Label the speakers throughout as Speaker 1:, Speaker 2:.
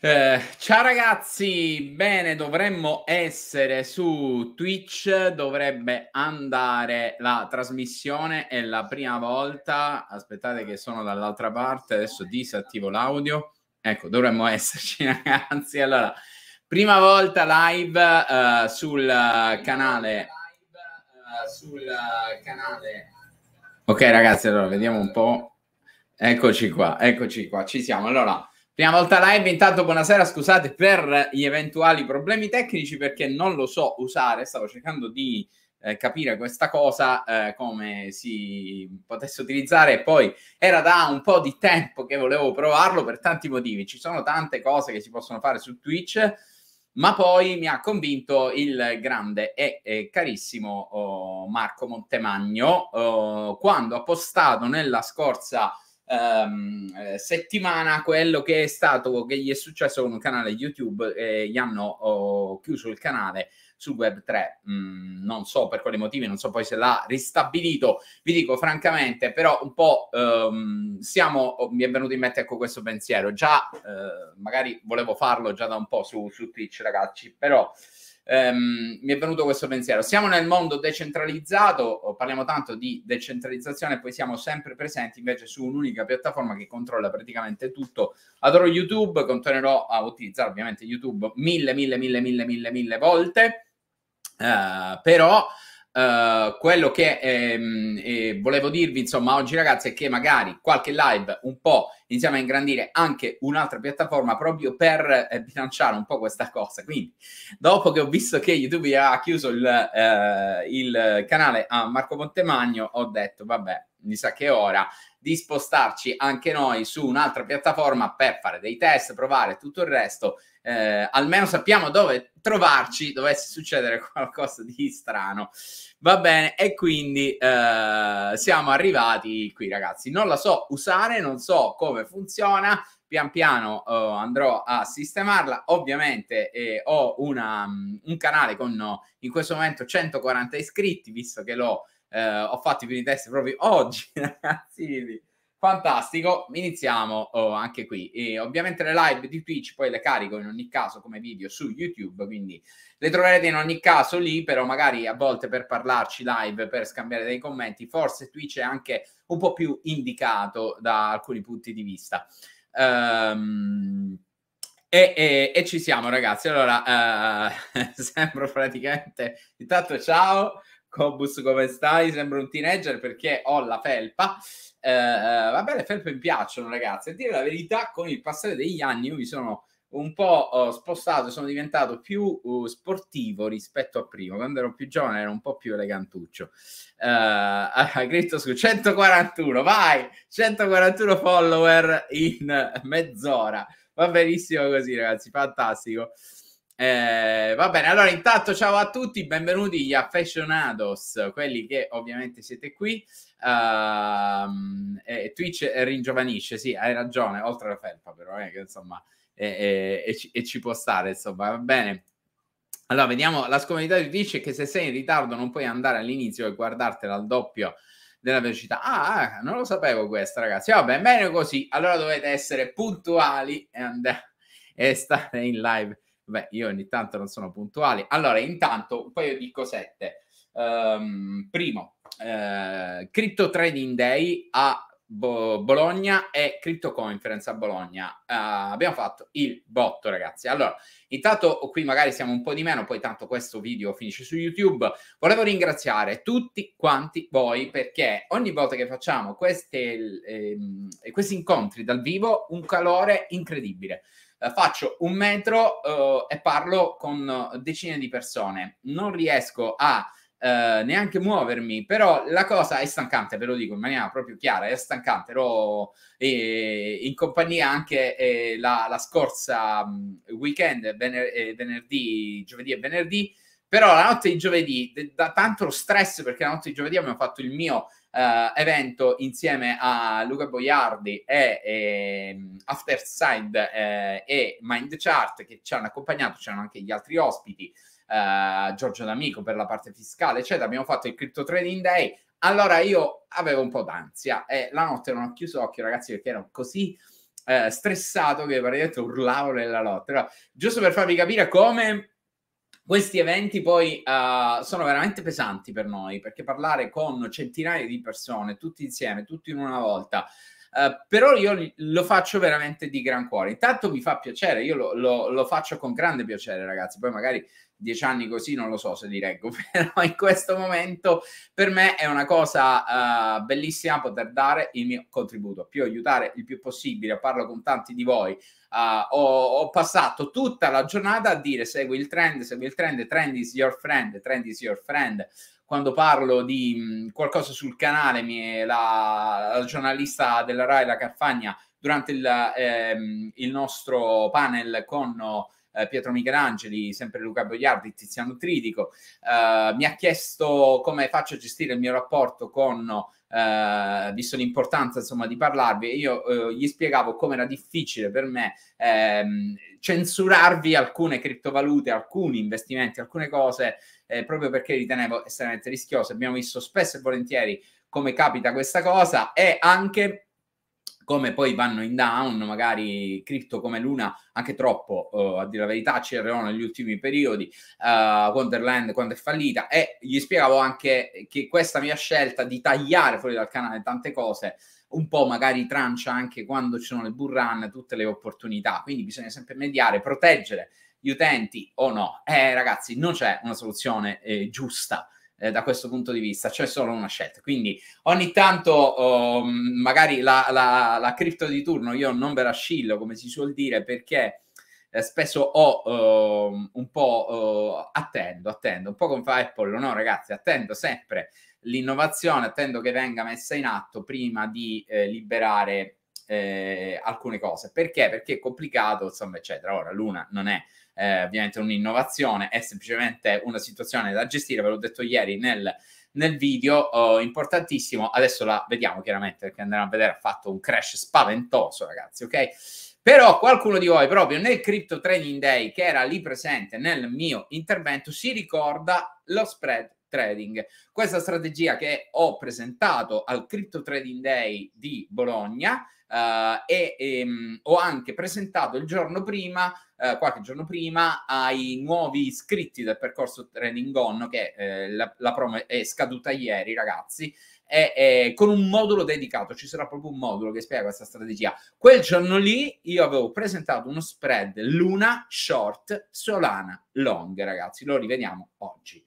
Speaker 1: Eh, ciao ragazzi, bene, dovremmo essere su Twitch, dovrebbe andare la trasmissione, è la prima volta, aspettate che sono dall'altra parte, adesso disattivo l'audio, ecco, dovremmo esserci ragazzi, allora, prima volta live uh, sul canale, uh, sul canale, ok ragazzi, allora vediamo un po', eccoci qua, eccoci qua, ci siamo, allora... Prima volta live, intanto buonasera, scusate per gli eventuali problemi tecnici perché non lo so usare, stavo cercando di eh, capire questa cosa, eh, come si potesse utilizzare e poi era da un po' di tempo che volevo provarlo per tanti motivi, ci sono tante cose che si possono fare su Twitch, ma poi mi ha convinto il grande e, e carissimo oh, Marco Montemagno oh, quando ha postato nella scorsa ehm, eh, settimana quello che è stato, che gli è successo con il canale YouTube, e gli hanno oh, chiuso il canale su web 3, mm, non so per quali motivi, non so poi se l'ha ristabilito, vi dico francamente, però un po' ehm, siamo, oh, mi è venuto in mente ecco questo pensiero, già eh, magari volevo farlo già da un po' su, su Twitch ragazzi, però ehm, mi è venuto questo pensiero. Siamo nel mondo decentralizzato, parliamo tanto di decentralizzazione, poi siamo sempre presenti invece su un'unica piattaforma che controlla praticamente tutto. Adoro YouTube, continuerò a utilizzare ovviamente YouTube mille, mille, mille, mille, mille, mille volte, eh, però eh, quello che ehm, eh, volevo dirvi, insomma, oggi ragazzi è che magari qualche live un po' iniziamo a ingrandire anche un'altra piattaforma proprio per eh, bilanciare un po' questa cosa. Quindi, dopo che ho visto che YouTube ha chiuso il, eh, il canale a Marco Montemagno, ho detto, vabbè, mi sa che è ora di spostarci anche noi su un'altra piattaforma per fare dei test, provare tutto il resto eh, almeno sappiamo dove trovarci dovesse succedere qualcosa di strano. Va bene, e quindi eh, siamo arrivati qui, ragazzi. Non la so usare, non so come funziona. Pian piano eh, andrò a sistemarla. Ovviamente eh, ho una, mm, un canale con eh, in questo momento 140 iscritti, visto che l'ho eh, ho fatto i primi test proprio oggi, ragazzi. Fantastico, iniziamo oh, anche qui. E ovviamente le live di Twitch poi le carico in ogni caso come video su YouTube, quindi le troverete in ogni caso lì, però magari a volte per parlarci live, per scambiare dei commenti, forse Twitch è anche un po' più indicato da alcuni punti di vista. Um, e, e, e, ci siamo ragazzi, allora uh, sembro praticamente... Intanto ciao, Cobus, come stai? Sembra un teenager perché ho la felpa. Eh, eh, vabbè, le felpe mi piacciono, ragazzi. A dire la verità, con il passare degli anni io mi sono un po' eh, spostato, sono diventato più uh, sportivo rispetto a prima. Quando ero più giovane ero un po' più elegantuccio. Uh, eh, Gritto su 141, vai! 141 follower in mezz'ora. Va benissimo così, ragazzi, fantastico. Eh, va bene, allora intanto ciao a tutti, benvenuti gli affessionados, quelli che ovviamente siete qui. Uh, eh, Twitch ringiovanisce, sì, hai ragione, oltre alla felpa però, eh, che insomma, e ci può stare, insomma, va bene. Allora, vediamo, la scomodità di Twitch è che se sei in ritardo non puoi andare all'inizio e guardartela al doppio della velocità. Ah, ah non lo sapevo questa, ragazzi. Vabbè, bene così. Allora dovete essere puntuali e, andare, e stare in live Beh, io ogni tanto non sono puntuale. Allora, intanto un paio di cosette. Um, ehm, primo, eh, Crypto Trading Day a Bo- Bologna e Crypto Conference a Bologna. Uh, abbiamo fatto il botto, ragazzi. Allora, intanto qui magari siamo un po' di meno, poi tanto questo video finisce su YouTube. Volevo ringraziare tutti quanti voi perché ogni volta che facciamo queste, eh, questi incontri dal vivo un calore incredibile. Eh, faccio un metro eh, e parlo con eh, decine di persone. Non riesco a Uh, neanche muovermi, però la cosa è stancante, ve lo dico in maniera proprio chiara, è stancante, ero eh, in compagnia anche eh, la, la, scorsa um, weekend, vener- venerdì, giovedì e venerdì, però la notte di giovedì, da tanto stress perché la notte di giovedì abbiamo fatto il mio eh, evento insieme a Luca Boiardi e, e ehm, Afterside eh, e Mind Chart che ci hanno accompagnato, c'erano anche gli altri ospiti. Eh, Giorgio D'Amico per la parte fiscale, eccetera. Abbiamo fatto il Crypto Trading Day. Allora io avevo un po' d'ansia e la notte non ho chiuso occhio, ragazzi, perché ero così eh, stressato che praticamente urlavo nella notte. Allora, giusto per farvi capire come questi eventi poi uh, sono veramente pesanti per noi perché parlare con centinaia di persone tutti insieme, tutti in una volta. Uh, però io lo faccio veramente di gran cuore. Intanto mi fa piacere, io lo, lo, lo faccio con grande piacere, ragazzi. Poi magari dieci anni così non lo so se li reggo, però in questo momento per me è una cosa uh, bellissima poter dare il mio contributo, più aiutare il più possibile, parlo con tanti di voi, uh, ho, ho, passato tutta la giornata a dire segui il trend, segui il trend, trend is your friend, trend is your friend. Quando parlo di mh, mm, qualcosa sul canale, mie, la, la giornalista della RAI, la Carfagna, durante il, ehm, il nostro panel con eh, Pietro Michelangeli, sempre Luca Boiardi, Tiziano Tridico. Eh, mi ha chiesto come faccio a gestire il mio rapporto con, eh, visto l'importanza insomma di parlarvi, io eh, gli spiegavo come era difficile per me ehm, censurarvi alcune criptovalute, alcuni investimenti, alcune cose, eh, proprio perché ritenevo estremamente rischiose. Abbiamo visto spesso e volentieri come capita questa cosa e anche come poi vanno in down, magari cripto come Luna anche troppo, uh, a dire la verità, CRO negli ultimi periodi, uh, eh, Wonderland quando è fallita e gli spiegavo anche che questa mia scelta di tagliare fuori dal canale tante cose un po' magari trancia anche quando ci sono le bull run tutte le opportunità, quindi bisogna sempre mediare, proteggere gli utenti o no. Eh ragazzi, non c'è una soluzione eh, giusta eh, da questo punto di vista, c'è solo una scelta. Quindi ogni tanto oh, magari la, la, la cripto di turno io non ve la scillo, come si suol dire, perché eh, spesso ho uh, un po' uh, attendo, attendo, un po' come fa Apple, no ragazzi, attendo sempre l'innovazione, attendo che venga messa in atto prima di eh, liberare eh, alcune cose. Perché? Perché è complicato, insomma, eccetera. Ora, l'una non è eh, ovviamente un'innovazione, è semplicemente una situazione da gestire, ve l'ho detto ieri nel, nel video, oh, importantissimo, adesso la vediamo chiaramente perché andremo a vedere, ha fatto un crash spaventoso ragazzi, ok? Però qualcuno di voi proprio nel Crypto Trading Day che era lì presente nel mio intervento si ricorda lo spread trading. Questa strategia che ho presentato al Crypto Trading Day di Bologna Uh, e, e um, ho anche presentato il giorno prima, uh, qualche giorno prima, ai nuovi iscritti del percorso Trading On, che eh, la, la, promo è scaduta ieri, ragazzi. E, e, con un modulo dedicato, ci sarà proprio un modulo che spiega questa strategia. Quel giorno lì io avevo presentato uno spread Luna Short Solana Long, ragazzi. Lo rivediamo oggi.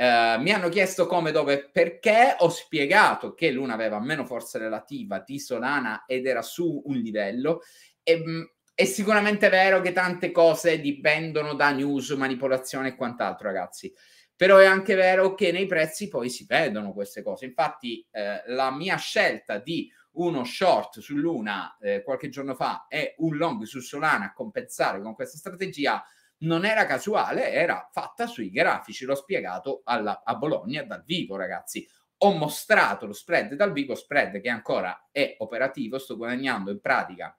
Speaker 1: Eh, mi hanno chiesto come, dove e perché. Ho spiegato che Luna aveva meno forza relativa di Solana ed era su un livello. E, mh, mm, è sicuramente vero che tante cose dipendono da news, manipolazione e quant'altro, ragazzi. Però è anche vero che nei prezzi poi si vedono queste cose. Infatti, eh, la mia scelta di uno short su Luna eh, qualche giorno fa e un long su Solana a compensare con questa strategia non era casuale, era fatta sui grafici, l'ho spiegato alla, a Bologna dal vivo, ragazzi. Ho mostrato lo spread dal vivo, spread che ancora è operativo, sto guadagnando in pratica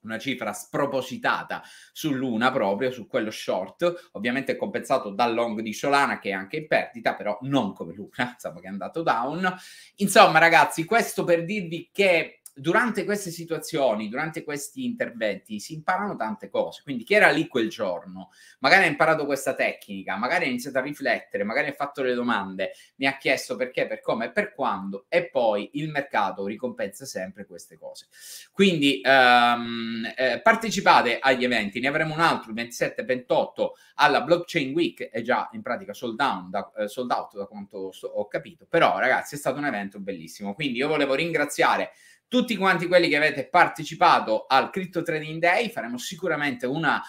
Speaker 1: una cifra spropositata sull'una proprio, su quello short, ovviamente compensato dal long di Solana che è anche in perdita, però non come l'una, insomma che è andato down. Insomma ragazzi, questo per dirvi che durante queste situazioni, durante questi interventi, si imparano tante cose. Quindi chi era lì quel giorno, magari ha imparato questa tecnica, magari ha iniziato a riflettere, magari ha fatto le domande, mi ha chiesto perché, per come e per quando, e poi il mercato ricompensa sempre queste cose. Quindi ehm, eh, partecipate agli eventi, ne avremo un altro il 27 e 28 alla Blockchain Week, è già in pratica sold, down, da, eh, sold out da quanto so, ho capito, però ragazzi è stato un evento bellissimo. Quindi io volevo ringraziare tutti quanti quelli che avete partecipato al Crypto Trading Day faremo sicuramente una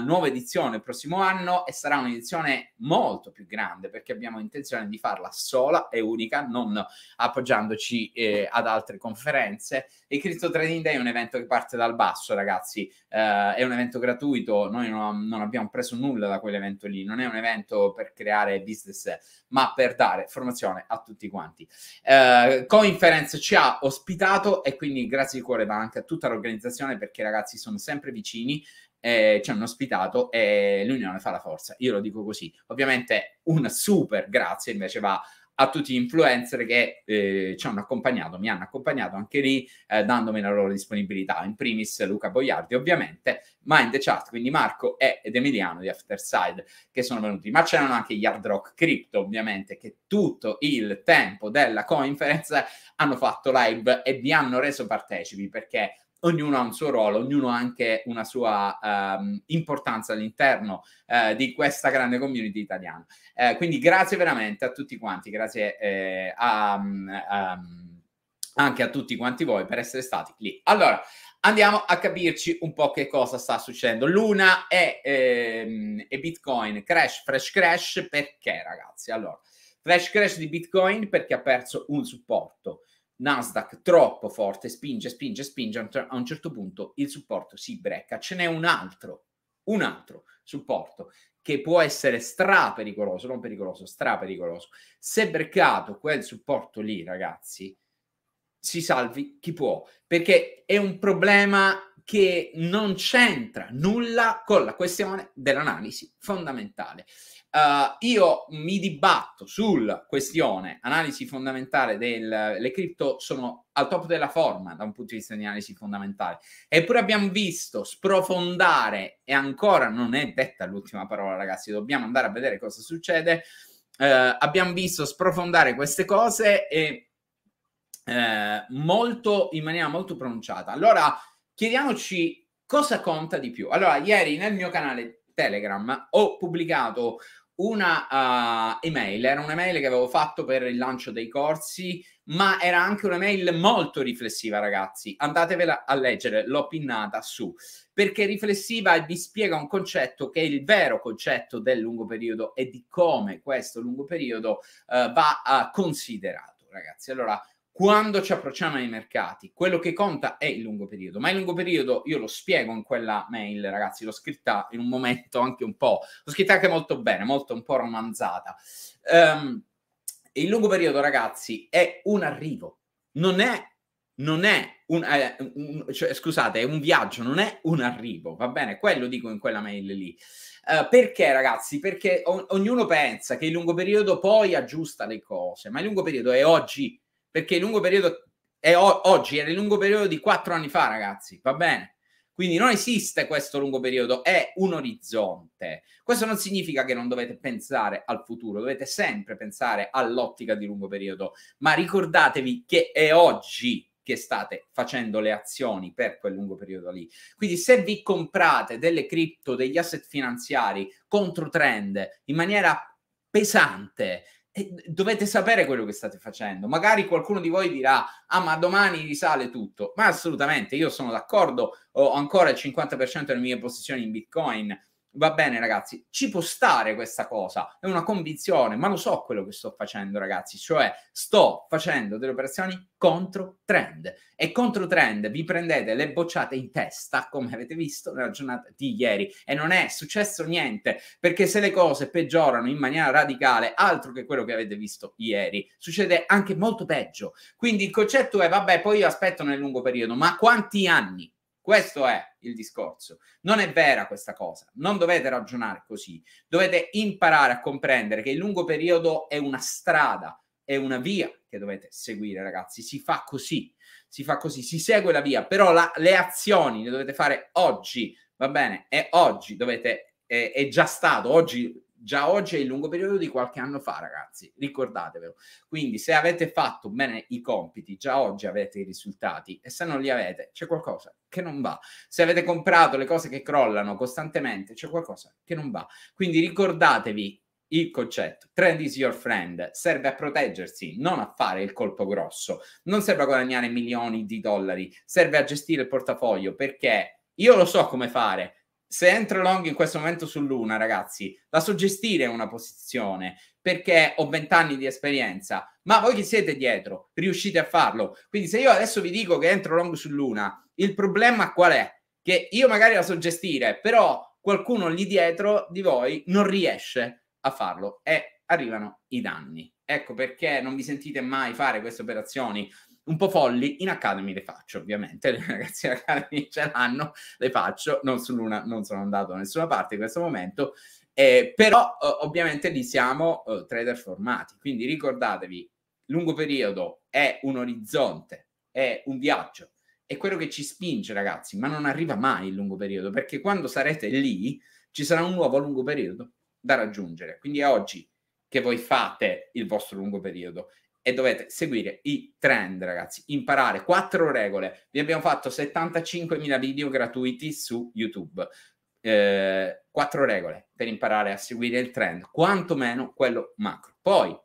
Speaker 1: nuova edizione il prossimo anno e sarà un'edizione molto più grande perché abbiamo intenzione di farla sola e unica, non appoggiandoci eh, ad altre conferenze. Il Crypto Trading Day è un evento che parte dal basso, ragazzi, uh, è un evento gratuito, noi non, non abbiamo preso nulla da quell'evento lì, non è un evento per creare business, ma per dare formazione a tutti quanti. Uh, eh, Coinference ci ha ospitato e quindi grazie di cuore va anche a tutta l'organizzazione perché ragazzi sono sempre vicini eh, ci hanno ospitato e l'unione fa la forza. Io lo dico così. Ovviamente un super grazie invece va a tutti gli influencer che eh, ci hanno accompagnato, mi hanno accompagnato anche lì, eh, dandomi la loro disponibilità. In primis Luca Boiardi, ovviamente, ma in the chat, quindi Marco ed Emiliano di Afterside che sono venuti. Ma c'erano anche gli Hard Rock Crypto, ovviamente, che tutto il tempo della conference hanno fatto live e vi hanno reso partecipi perché ognuno ha un suo ruolo, ognuno ha anche una sua um, importanza all'interno uh, di questa grande community italiana. Uh, quindi grazie veramente a tutti quanti, grazie eh, a, um, anche a tutti quanti voi per essere stati lì. Allora, andiamo a capirci un po' che cosa sta succedendo. Luna e, ehm, e Bitcoin, crash, fresh crash, perché ragazzi? Allora, fresh crash di Bitcoin perché ha perso un supporto Nasdaq troppo forte, spinge, spinge, spinge, a un certo punto il supporto si brecca. Ce n'è un altro, un altro supporto che può essere stra pericoloso, non pericoloso, stra pericoloso. Se breccato quel supporto lì, ragazzi, si salvi chi può, perché è un problema che non c'entra nulla con la questione dell'analisi fondamentale. Uh, io mi dibatto sulla questione analisi fondamentale delle cripto, sono al top della forma da un punto di vista di analisi fondamentale, eppure abbiamo visto sprofondare e ancora non è detta l'ultima parola, ragazzi, dobbiamo andare a vedere cosa succede. Uh, abbiamo visto sprofondare queste cose e uh, molto in maniera molto pronunciata. Allora chiediamoci cosa conta di più. Allora, ieri nel mio canale Telegram ho pubblicato una uh, email, era un'email che avevo fatto per il lancio dei corsi, ma era anche un'email molto riflessiva, ragazzi. Andatevela a leggere, l'ho pinnata su, perché riflessiva vi spiega un concetto che è il vero concetto del lungo periodo e di come questo lungo periodo uh, va uh, considerato, ragazzi. Allora, quando ci approcciamo ai mercati, quello che conta è il lungo periodo, ma il lungo periodo io lo spiego in quella mail, ragazzi, l'ho scritta in un momento anche un po', l'ho scritta anche molto bene, molto un po' romanzata. Um, il lungo periodo, ragazzi, è un arrivo, non è, non è un, eh, un cioè, scusate, è un viaggio, non è un arrivo, va bene? Quello dico in quella mail lì. Uh, perché ragazzi? Perché o- ognuno pensa che il lungo periodo poi aggiusta le cose, ma il lungo periodo è oggi, perché il lungo periodo è o- oggi, era il lungo periodo di quattro anni fa, ragazzi, va bene? Quindi non esiste questo lungo periodo, è un orizzonte. Questo non significa che non dovete pensare al futuro, dovete sempre pensare all'ottica di lungo periodo, ma ricordatevi che è oggi che state facendo le azioni per quel lungo periodo lì. Quindi se vi comprate delle cripto, degli asset finanziari contro trend in maniera pesante dovete sapere quello che state facendo. Magari qualcuno di voi dirà: Ah, ma domani risale tutto. Ma assolutamente, io sono d'accordo. Ho ancora il 50% delle mie posizioni in Bitcoin va bene ragazzi, ci può stare questa cosa, è una convinzione, ma lo so quello che sto facendo ragazzi, cioè sto facendo delle operazioni contro trend e contro trend vi prendete le bocciate in testa come avete visto nella giornata di ieri e non è successo niente perché se le cose peggiorano in maniera radicale altro che quello che avete visto ieri succede anche molto peggio quindi il concetto è vabbè poi io aspetto nel lungo periodo ma quanti anni questo è il discorso. Non è vera questa cosa. Non dovete ragionare così. Dovete imparare a comprendere che il lungo periodo è una strada, è una via che dovete seguire, ragazzi. Si fa così. Si fa così, si segue la via, però la, le azioni le dovete fare oggi, va bene? E oggi dovete è, è già stato, oggi già oggi è il lungo periodo di qualche anno fa, ragazzi, ricordatevelo. Quindi se avete fatto bene i compiti, già oggi avete i risultati e se non li avete c'è qualcosa che non va. Se avete comprato le cose che crollano costantemente, c'è qualcosa che non va. Quindi ricordatevi il concetto trend is your friend serve a proteggersi, non a fare il colpo grosso, non serve a guadagnare milioni di dollari, serve a gestire il portafoglio perché io lo so come fare, se entro long in questo momento sull'una, ragazzi, la so gestire una posizione perché ho vent'anni di esperienza, ma voi che siete dietro, riuscite a farlo. Quindi se io adesso vi dico che entro long sull'una, il problema qual è? Che io magari la so gestire, però qualcuno lì dietro di voi non riesce a farlo e arrivano i danni. Ecco perché non vi sentite mai fare queste operazioni un po' folli, in Academy le faccio ovviamente, le ragazze in Academy ce l'hanno, le faccio, non, sull'una, non sono andato da nessuna parte in questo momento, eh, però eh, ovviamente lì siamo eh, trader formati, quindi ricordatevi, lungo periodo è un orizzonte, è un viaggio, è quello che ci spinge ragazzi, ma non arriva mai il lungo periodo, perché quando sarete lì ci sarà un nuovo lungo periodo da raggiungere, quindi è oggi che voi fate il vostro lungo periodo e dovete seguire i trend, ragazzi. Imparare quattro regole. Vi abbiamo fatto 75.000 video gratuiti su YouTube. Eh, quattro regole per imparare a seguire il trend, quantomeno quello macro. Poi,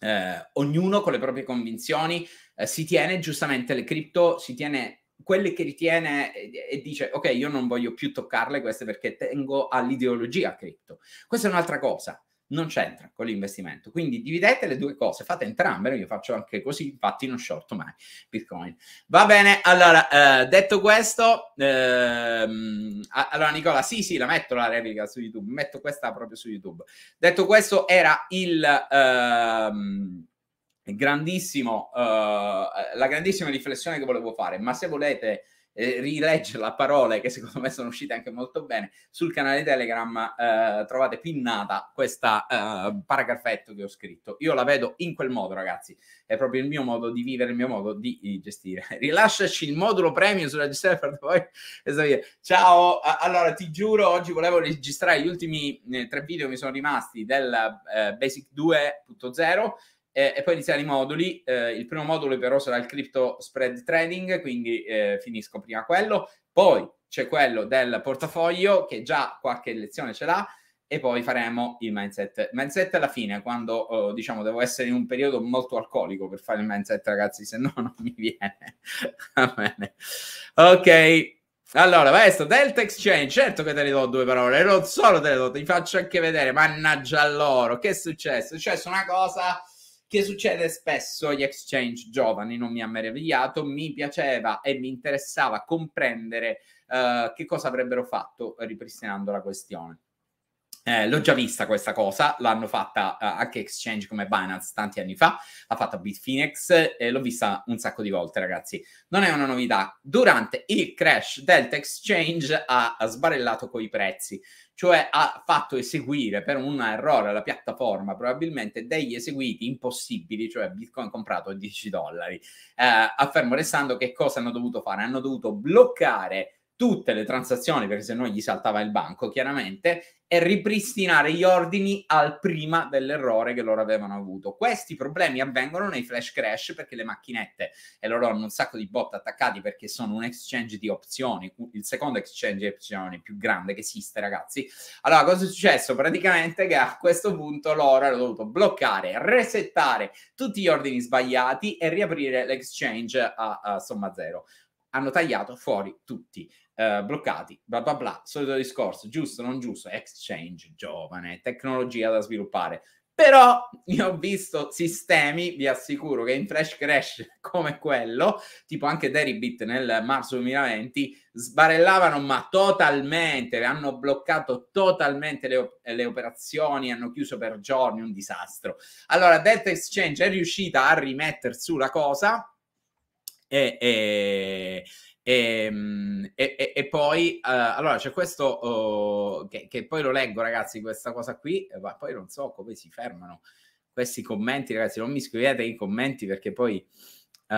Speaker 1: eh, ognuno con le proprie convinzioni eh, si tiene giustamente le cripto, si tiene quelle che ritiene e, e dice ok io non voglio più toccarle queste perché tengo all'ideologia cripto questa è un'altra cosa non c'entra con l'investimento. Quindi dividete le due cose, fate entrambe, io faccio anche così, infatti non shorto mai Bitcoin. Va bene, allora, eh, detto questo, ehm, allora Nicola, sì, sì, la metto la replica su YouTube, metto questa proprio su YouTube. Detto questo, era il... Ehm, grandissimo, eh, la grandissima riflessione che volevo fare, ma se volete eh, rileggere la parola che secondo me sono uscite anche molto bene, sul canale Telegram eh, trovate pinnata questa eh, paragrafetto che ho scritto. Io la vedo in quel modo, ragazzi. È proprio il mio modo di vivere, il mio modo di, di gestire. Rilasciaci il modulo premium sulla gestione per voi. Ciao, allora ti giuro, oggi volevo registrare gli ultimi eh, tre video che mi sono rimasti del eh, Basic 2.0 eh, e poi iniziare i moduli. Eh, il primo modulo però sarà il crypto spread trading, quindi eh, finisco prima quello. Poi c'è quello del portafoglio che già qualche lezione ce l'ha e poi faremo il mindset. Mindset alla fine, quando oh, diciamo devo essere in un periodo molto alcolico per fare il mindset, ragazzi, se no non mi viene. Ok. Allora, questo Delta Exchange, certo che te le do due parole, non solo te le do, ti faccio anche vedere, mannaggia loro, che è successo? È successo una cosa che succede spesso agli exchange giovani, non mi ha meravigliato, mi piaceva e mi interessava comprendere eh, che cosa avrebbero fatto ripristinando la questione. Eh, l'ho già vista questa cosa, l'hanno fatta eh, anche Exchange come Binance tanti anni fa, ha fatto Bitfinex e eh, l'ho vista un sacco di volte, ragazzi. Non è una novità. Durante il crash Delta Exchange ha, ha sbarellato coi prezzi, cioè ha fatto eseguire per un errore alla piattaforma probabilmente degli eseguiti impossibili, cioè Bitcoin comprato a 10 dollari. Eh, affermo restando che cosa hanno dovuto fare? Hanno dovuto bloccare tutte le transazioni, perché se no gli saltava il banco, chiaramente, e ripristinare gli ordini al prima dell'errore che loro avevano avuto. Questi problemi avvengono nei flash crash perché le macchinette e loro hanno un sacco di bot attaccati perché sono un exchange di opzioni, il secondo exchange di opzioni più grande che esiste, ragazzi. Allora, cosa è successo? Praticamente che a questo punto loro hanno dovuto bloccare, resettare tutti gli ordini sbagliati e riaprire l'exchange a, a somma zero. Hanno tagliato fuori tutti eh, bloccati, bla bla bla, solito discorso, giusto, non giusto, exchange, giovane, tecnologia da sviluppare. Però io ho visto sistemi, vi assicuro, che in flash crash come quello, tipo anche Deribit nel marzo 2020, sbarellavano ma totalmente, hanno bloccato totalmente le, le operazioni, hanno chiuso per giorni, un disastro. Allora, Delta Exchange è riuscita a rimettere su la cosa, e, e, Ehm, e, e, e poi, uh, allora, c'è questo, uh, che, che, poi lo leggo ragazzi, questa cosa qui, eh, ma poi non so come si fermano questi commenti, ragazzi, non mi scrivete i commenti perché poi uh,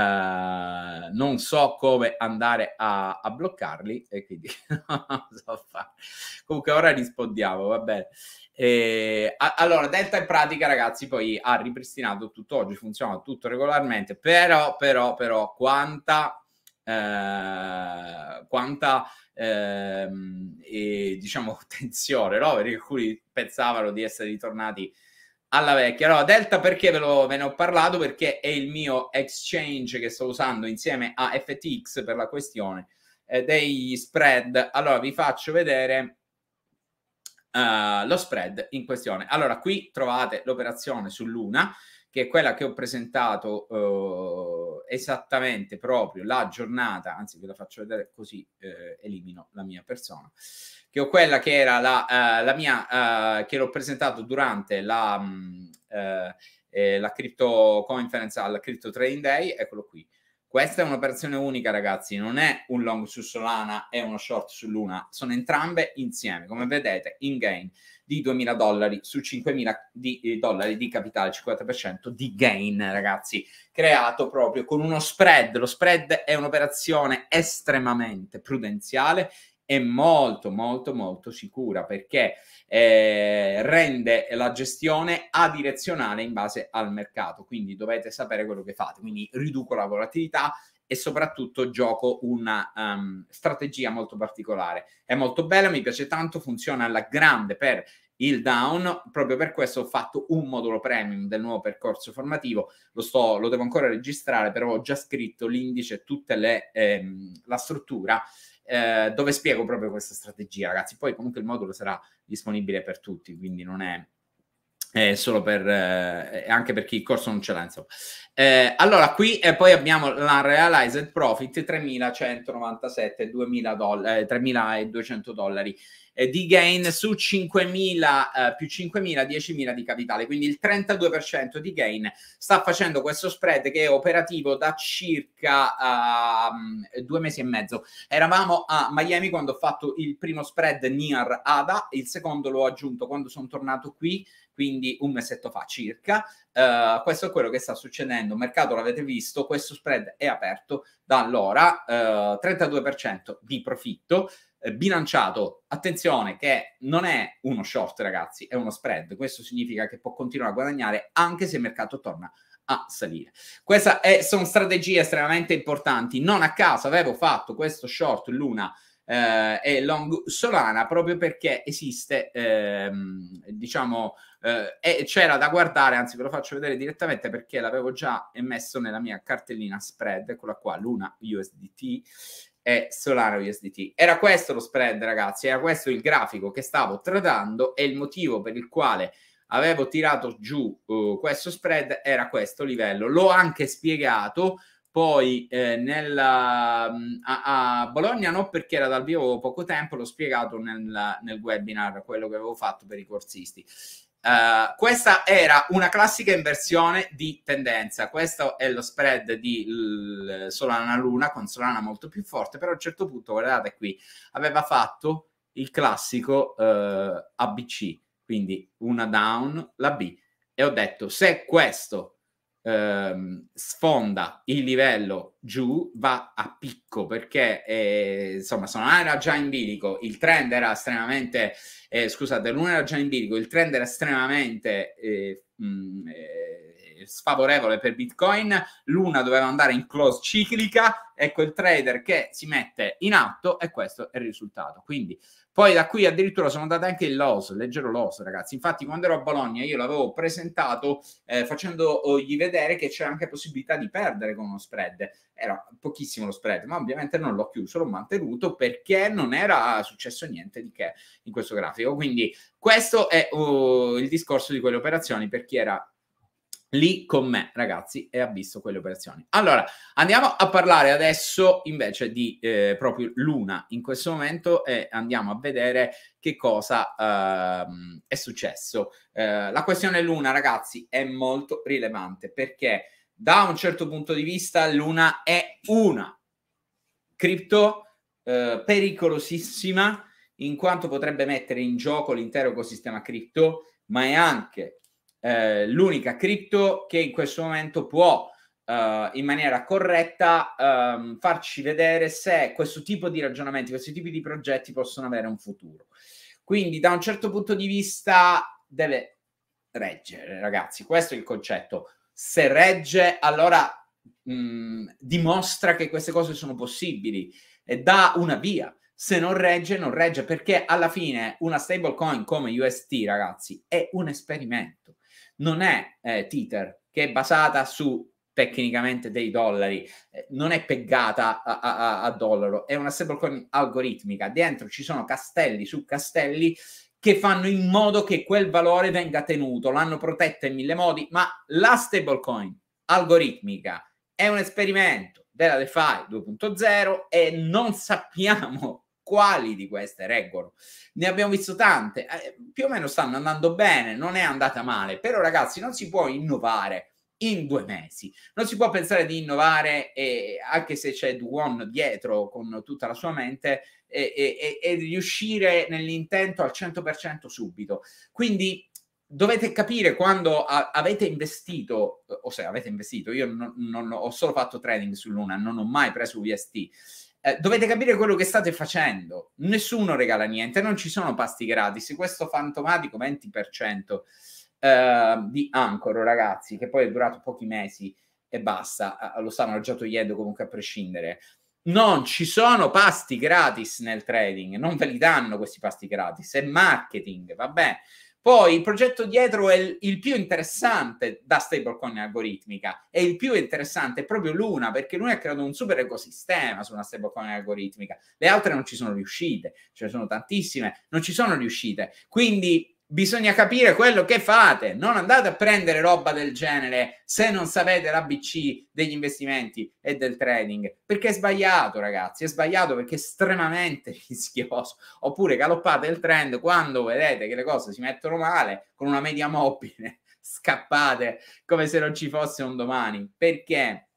Speaker 1: non so come andare a, a bloccarli e quindi non so fare. Comunque ora rispondiamo, va bene. E, a, allora, Delta in pratica, ragazzi, poi ha ripristinato tutto oggi, funziona tutto regolarmente, però, però, però, quanta eh, quanta ehm, e, diciamo tensione, no? Perché alcuni pensavano di essere ritornati alla vecchia. Allora, Delta perché ve, lo, ve, ne ho parlato? Perché è il mio exchange che sto usando insieme a FTX per la questione eh, degli spread. Allora, vi faccio vedere uh, lo spread in questione. Allora, qui trovate l'operazione su Luna che è quella che ho presentato eh, esattamente proprio la giornata, anzi ve la faccio vedere così eh, elimino la mia persona, che ho quella che era la, uh, la mia, uh, che l'ho presentato durante la, um, uh, eh, la Crypto Conference al Crypto Trading Day, eccolo qui. Questa è un'operazione unica, ragazzi, non è un long su Solana e uno short su Luna, sono entrambe insieme, come vedete, in gain di 2.000 dollari su 5.000 di, eh, dollari di capitale, 50% di gain, ragazzi, creato proprio con uno spread. Lo spread è un'operazione estremamente prudenziale è molto molto molto sicura perché eh, rende la gestione adirezionale in base al mercato, quindi dovete sapere quello che fate, quindi riduco la volatilità e soprattutto gioco una um, strategia molto particolare. È molto bella, mi piace tanto, funziona alla grande per il down. Proprio per questo ho fatto un modulo premium del nuovo percorso formativo. Lo, sto, lo devo ancora registrare, però ho già scritto l'indice, tutta le, ehm, la struttura eh, dove spiego proprio questa strategia, ragazzi. Poi comunque il modulo sarà disponibile per tutti, quindi non è eh, solo per eh, anche per chi il corso non ce l'ha insomma eh, allora qui e eh, poi abbiamo la realized profit 3197 2000 eh, dollari 3200 eh, dollari di gain su 5.000 eh, più 5.000 10.000 di capitale quindi il 32% di gain sta facendo questo spread che è operativo da circa uh, due mesi e mezzo eravamo a Miami quando ho fatto il primo spread near ADA il secondo l'ho aggiunto quando sono tornato qui quindi un mesetto fa circa. Uh, questo è quello che sta succedendo, il mercato l'avete visto, questo spread è aperto da allora, uh, eh, 32% di profitto eh, bilanciato, attenzione che non è uno short ragazzi, è uno spread, questo significa che può continuare a guadagnare anche se il mercato torna a salire. Queste sono strategie estremamente importanti, non a caso avevo fatto questo short luna eh, e long Solana proprio perché esiste, ehm, diciamo, eh, e c'era da guardare, anzi ve lo faccio vedere direttamente perché l'avevo già messo nella mia cartellina spread, eccola qua, Luna USDT e Solana USDT. Era questo lo spread, ragazzi, era questo il grafico che stavo tradando e il motivo per il quale avevo tirato giù uh, questo spread era questo livello. L'ho anche spiegato poi eh, nella, mm, a, a, Bologna no perché era dal vivo poco tempo, l'ho spiegato nel, nel webinar, quello che avevo fatto per i corsisti. Uh, questa era una classica inversione di tendenza. Questo è lo spread di Solana Luna con Solana molto più forte, però a un certo punto, guardate qui, aveva fatto il classico uh, eh, ABC, quindi una down, la B. E ho detto, se questo ehm, sfonda il livello giù, va a picco perché eh, insomma Sonar era già in bilico, il trend era estremamente, eh, scusate, non era già in bilico, il trend era estremamente... Eh, mh, eh, sfavorevole per Bitcoin, l'una doveva andare in close ciclica, ecco il trader che si mette in atto e questo è il risultato. Quindi poi da qui addirittura sono andate anche il loss, leggero loss ragazzi, infatti quando ero a Bologna io l'avevo presentato eh, facendogli oh, vedere che c'era anche possibilità di perdere con uno spread, era pochissimo lo spread, ma ovviamente non l'ho chiuso, l'ho mantenuto perché non era successo niente di che in questo grafico, quindi questo è uh, il discorso di quelle operazioni per chi era lì con me, ragazzi, e ha visto quelle operazioni. Allora, andiamo a parlare adesso invece di eh, proprio Luna in questo momento e eh, andiamo a vedere che cosa eh, è successo. Eh, la questione Luna, ragazzi, è molto rilevante perché da un certo punto di vista Luna è una cripto eh, pericolosissima in quanto potrebbe mettere in gioco l'intero ecosistema cripto, ma è anche eh, l'unica cripto che in questo momento può eh, in maniera corretta ehm, farci vedere se questo tipo di ragionamenti, questi tipi di progetti possono avere un futuro. Quindi da un certo punto di vista deve reggere, ragazzi, questo è il concetto. Se regge, allora mh, mm, dimostra che queste cose sono possibili e dà una via. Se non regge, non regge, perché alla fine una stablecoin come UST, ragazzi, è un esperimento non è eh, Tether, che è basata su tecnicamente dei dollari, eh, non è peggata a, a, a dollaro, è una stablecoin algoritmica. Dentro ci sono castelli su castelli che fanno in modo che quel valore venga tenuto, l'hanno protetta in mille modi, ma la stablecoin algoritmica è un esperimento della DeFi 2.0 e non sappiamo quali di queste reggono. Ne abbiamo visto tante, eh, più o meno stanno andando bene, non è andata male, però ragazzi non si può innovare in due mesi. Non si può pensare di innovare, eh, anche se c'è Duon dietro con tutta la sua mente, e, eh, eh, riuscire nell'intento al 100% subito. Quindi dovete capire quando a- avete investito, o se avete investito, io non, non ho solo fatto trading su Luna, non ho mai preso UST. Eh, dovete capire quello che state facendo. Nessuno regala niente, non ci sono pasti gratis. Questo fantomatico 20% eh, di Anchor, ragazzi, che poi è durato pochi mesi e basta, lo stavano già togliendo comunque a prescindere. Non ci sono pasti gratis nel trading, non ve li danno questi pasti gratis, è marketing, va bene. Poi il progetto dietro è il, più interessante da stablecoin algoritmica, è il più interessante è proprio Luna, perché Luna ha creato un super ecosistema su una stablecoin algoritmica, le altre non ci sono riuscite, ce ne sono tantissime, non ci sono riuscite. Quindi Bisogna capire quello che fate, non andate a prendere roba del genere se non sapete l'ABC degli investimenti e del trading, perché è sbagliato ragazzi, è sbagliato perché è estremamente rischioso. Oppure galoppate il trend quando vedete che le cose si mettono male con una media mobile, scappate come se non ci fosse un domani, perché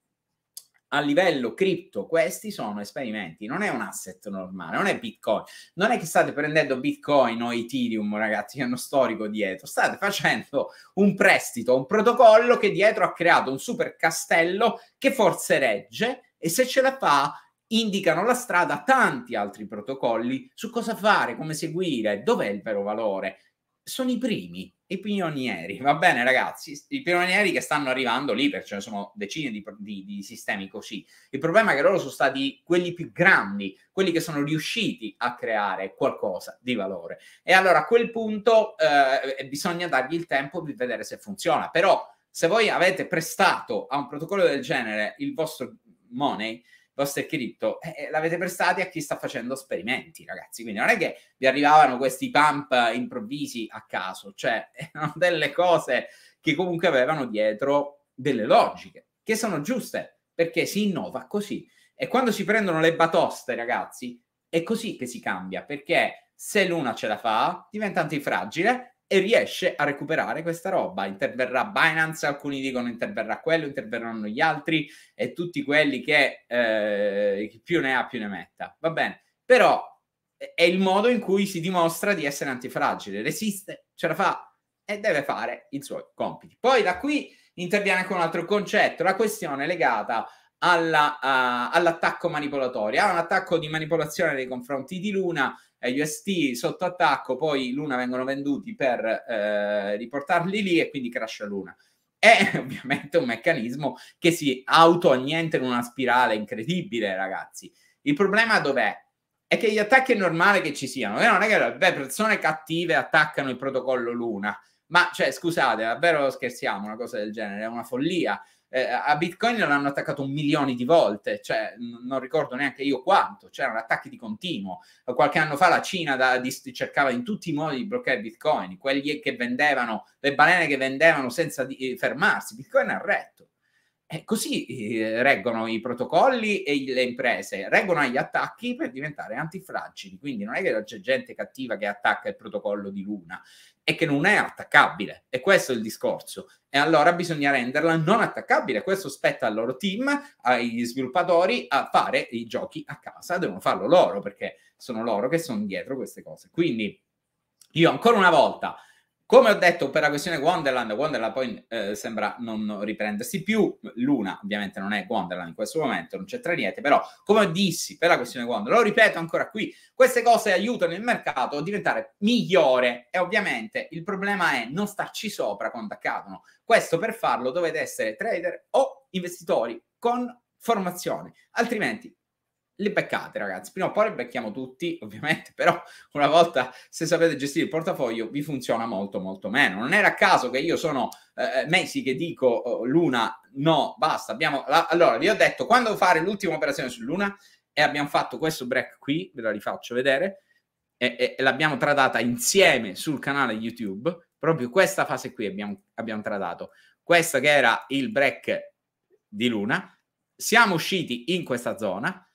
Speaker 1: a livello cripto questi sono esperimenti, non è un asset normale, non è Bitcoin, non è che state prendendo Bitcoin o Ethereum, ragazzi, che hanno storico dietro, state facendo un prestito, un protocollo che dietro ha creato un super castello che forse regge e se ce la fa indicano la strada a tanti altri protocolli su cosa fare, come seguire, dov'è il vero valore sono i primi, i pionieri, va bene ragazzi, i pionieri che stanno arrivando lì, perché sono decine di, di, di, sistemi così. Il problema è che loro sono stati quelli più grandi, quelli che sono riusciti a creare qualcosa di valore. E allora a quel punto eh, eh bisogna dargli il tempo di vedere se funziona, però se voi avete prestato a un protocollo del genere il vostro money, vostre cripto, eh, eh, l'avete prestate a chi sta facendo esperimenti, ragazzi. Quindi non è che vi arrivavano questi pump improvvisi a caso, cioè erano delle cose che comunque avevano dietro delle logiche, che sono giuste, perché si innova così. E quando si prendono le batoste, ragazzi, è così che si cambia, perché se l'una ce la fa, diventa antifragile, e riesce a recuperare questa roba. Interverrà Binance, alcuni dicono interverrà quello, interverranno gli altri e tutti quelli che eh, più ne ha più ne metta. Va bene, però è il modo in cui si dimostra di essere antifragile, resiste, ce la fa e deve fare i suoi compiti. Poi da qui interviene anche un altro concetto, la questione legata alla, uh, all'attacco manipolatorio, a un attacco di manipolazione nei confronti di Luna eh, UST sotto attacco, poi Luna vengono venduti per eh, riportarli lì e quindi crasha Luna. È ovviamente un meccanismo che si auto-annienta in una spirale incredibile, ragazzi. Il problema dov'è? È che gli attacchi è normale che ci siano. E non è che beh, persone cattive attaccano il protocollo Luna. Ma, cioè, scusate, davvero scherziamo, una cosa del genere, è una follia eh, a Bitcoin l'hanno attaccato milioni di volte, cioè n- non ricordo neanche io quanto, c'erano attacchi di continuo. Qualche anno fa la Cina da, di, cercava in tutti i modi di bloccare Bitcoin, quelli che vendevano, le balene che vendevano senza di, eh, fermarsi, Bitcoin ha retto. Eh, così eh, reggono i protocolli e le imprese, reggono agli attacchi per diventare antifragili. Quindi non è che c'è gente cattiva che attacca il protocollo di Luna, e che non è attaccabile. E questo è il discorso. E allora bisogna renderla non attaccabile. Questo spetta al loro team, agli sviluppatori, a fare i giochi a casa. Devono farlo loro perché sono loro che sono dietro queste cose. Quindi io ancora una volta come ho detto per la questione Wonderland, Wonderland poi eh, sembra non riprendersi più, Luna ovviamente non è Wonderland in questo momento, non c'entra niente, però come dissi per la questione Wonderland, lo ripeto ancora qui, queste cose aiutano il mercato a diventare migliore e ovviamente il problema è non starci sopra quando accadono. Questo per farlo dovete essere trader o investitori con formazione, altrimenti le beccate, ragazzi. Prima o poi le becchiamo tutti, ovviamente, però una volta se sapete gestire il portafoglio vi funziona molto molto meno. Non era a caso che io sono eh, eh mesi che dico oh, Luna no, basta, abbiamo la... allora vi ho detto quando fare l'ultima operazione su Luna e abbiamo fatto questo break qui, ve la rifaccio vedere e, e, e l'abbiamo tradata insieme sul canale YouTube, proprio questa fase qui abbiamo, abbiamo trattato. Questa che era il break di Luna, siamo usciti in questa zona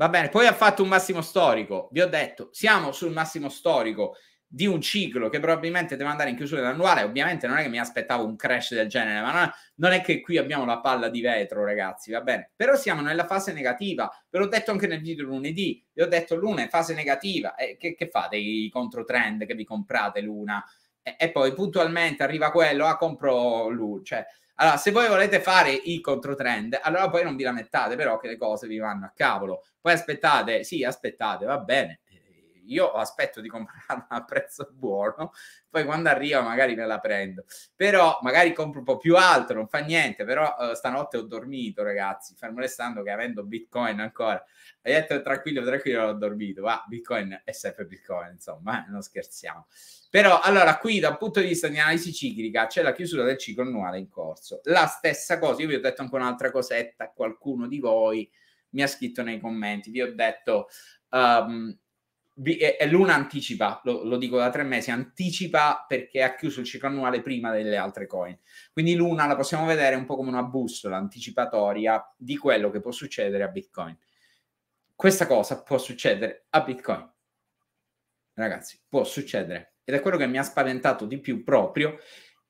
Speaker 1: Va bene, poi ha fatto un massimo storico. Vi ho detto, siamo sul massimo storico di un ciclo che probabilmente deve andare in chiusura dell'annuale. Ovviamente non è che mi aspettavo un crash del genere, ma non è che qui abbiamo la palla di vetro, ragazzi, va bene. Però siamo nella fase negativa. Ve l'ho detto anche nel video lunedì. Vi ho detto luna è fase negativa. Eh, che, che fate i controtrend che vi comprate luna? E, e poi puntualmente arriva quello, ah, compro luna. Cioè, allora, se voi volete fare il controtrend, allora poi non vi lamentate però che le cose vi vanno a cavolo. Poi aspettate, sì, aspettate, va bene. Eh, io aspetto di comprarla a prezzo buono, poi quando arriva magari me la prendo. Però magari compro un po' più alto, non fa niente, però uh, stanotte ho dormito, ragazzi, fermo restando che avendo Bitcoin ancora, hai detto tranquillo, tranquillo, ho dormito, va, Bitcoin è sempre Bitcoin, insomma, eh, non scherziamo. Però allora qui dal punto di vista di analisi ciclica c'è la chiusura del ciclo annuale in corso. La stessa cosa, io vi ho detto anche un'altra cosetta qualcuno di voi mi ha scritto nei commenti, vi ho detto um, l'una anticipa, lo, lo, dico da tre mesi, anticipa perché ha chiuso il ciclo annuale prima delle altre coin. Quindi l'una la possiamo vedere un po' come una bussola anticipatoria di quello che può succedere a Bitcoin. Questa cosa può succedere a Bitcoin. Ragazzi, può succedere ed è quello che mi ha spaventato di più proprio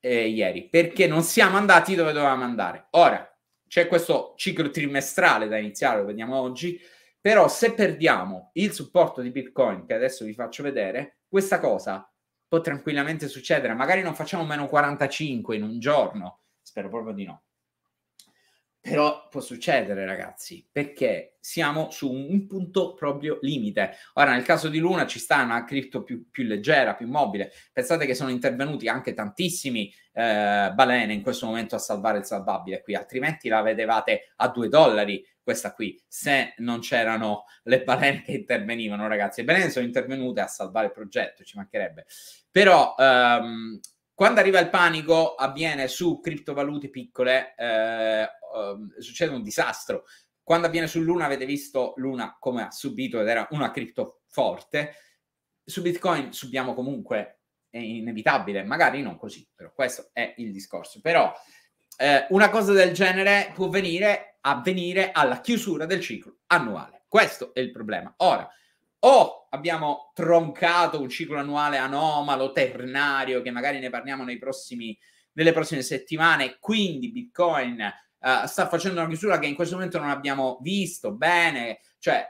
Speaker 1: eh, ieri, perché non siamo andati dove dovevamo andare. Ora, c'è questo ciclo trimestrale da iniziare, lo vediamo oggi, però se perdiamo il supporto di Bitcoin, che adesso vi faccio vedere, questa cosa può tranquillamente succedere. Magari non facciamo meno 45 in un giorno, spero proprio di no, però può succedere, ragazzi, perché siamo su un punto proprio limite. Ora, nel caso di Luna ci sta una cripto più, più leggera, più mobile. Pensate che sono intervenuti anche tantissimi eh, balene in questo momento a salvare il salvabile qui, altrimenti la vedevate a 2 dollari questa qui, se non c'erano le balene che intervenivano, ragazzi. Le balene sono intervenute a salvare il progetto, ci mancherebbe. Però... Ehm, quando arriva il panico avviene su criptovalute piccole, eh, eh, succede un disastro. Quando avviene su Luna avete visto Luna come ha subito ed era una cripto forte. Su Bitcoin subiamo comunque, è inevitabile, magari non così, però questo è il discorso. Però eh, una cosa del genere può venire, avvenire alla chiusura del ciclo annuale. Questo è il problema. Ora, o abbiamo troncato un ciclo annuale anomalo, ternario, che magari ne parliamo nei prossimi, nelle prossime settimane, quindi Bitcoin uh, sta facendo una chiusura che in questo momento non abbiamo visto bene, cioè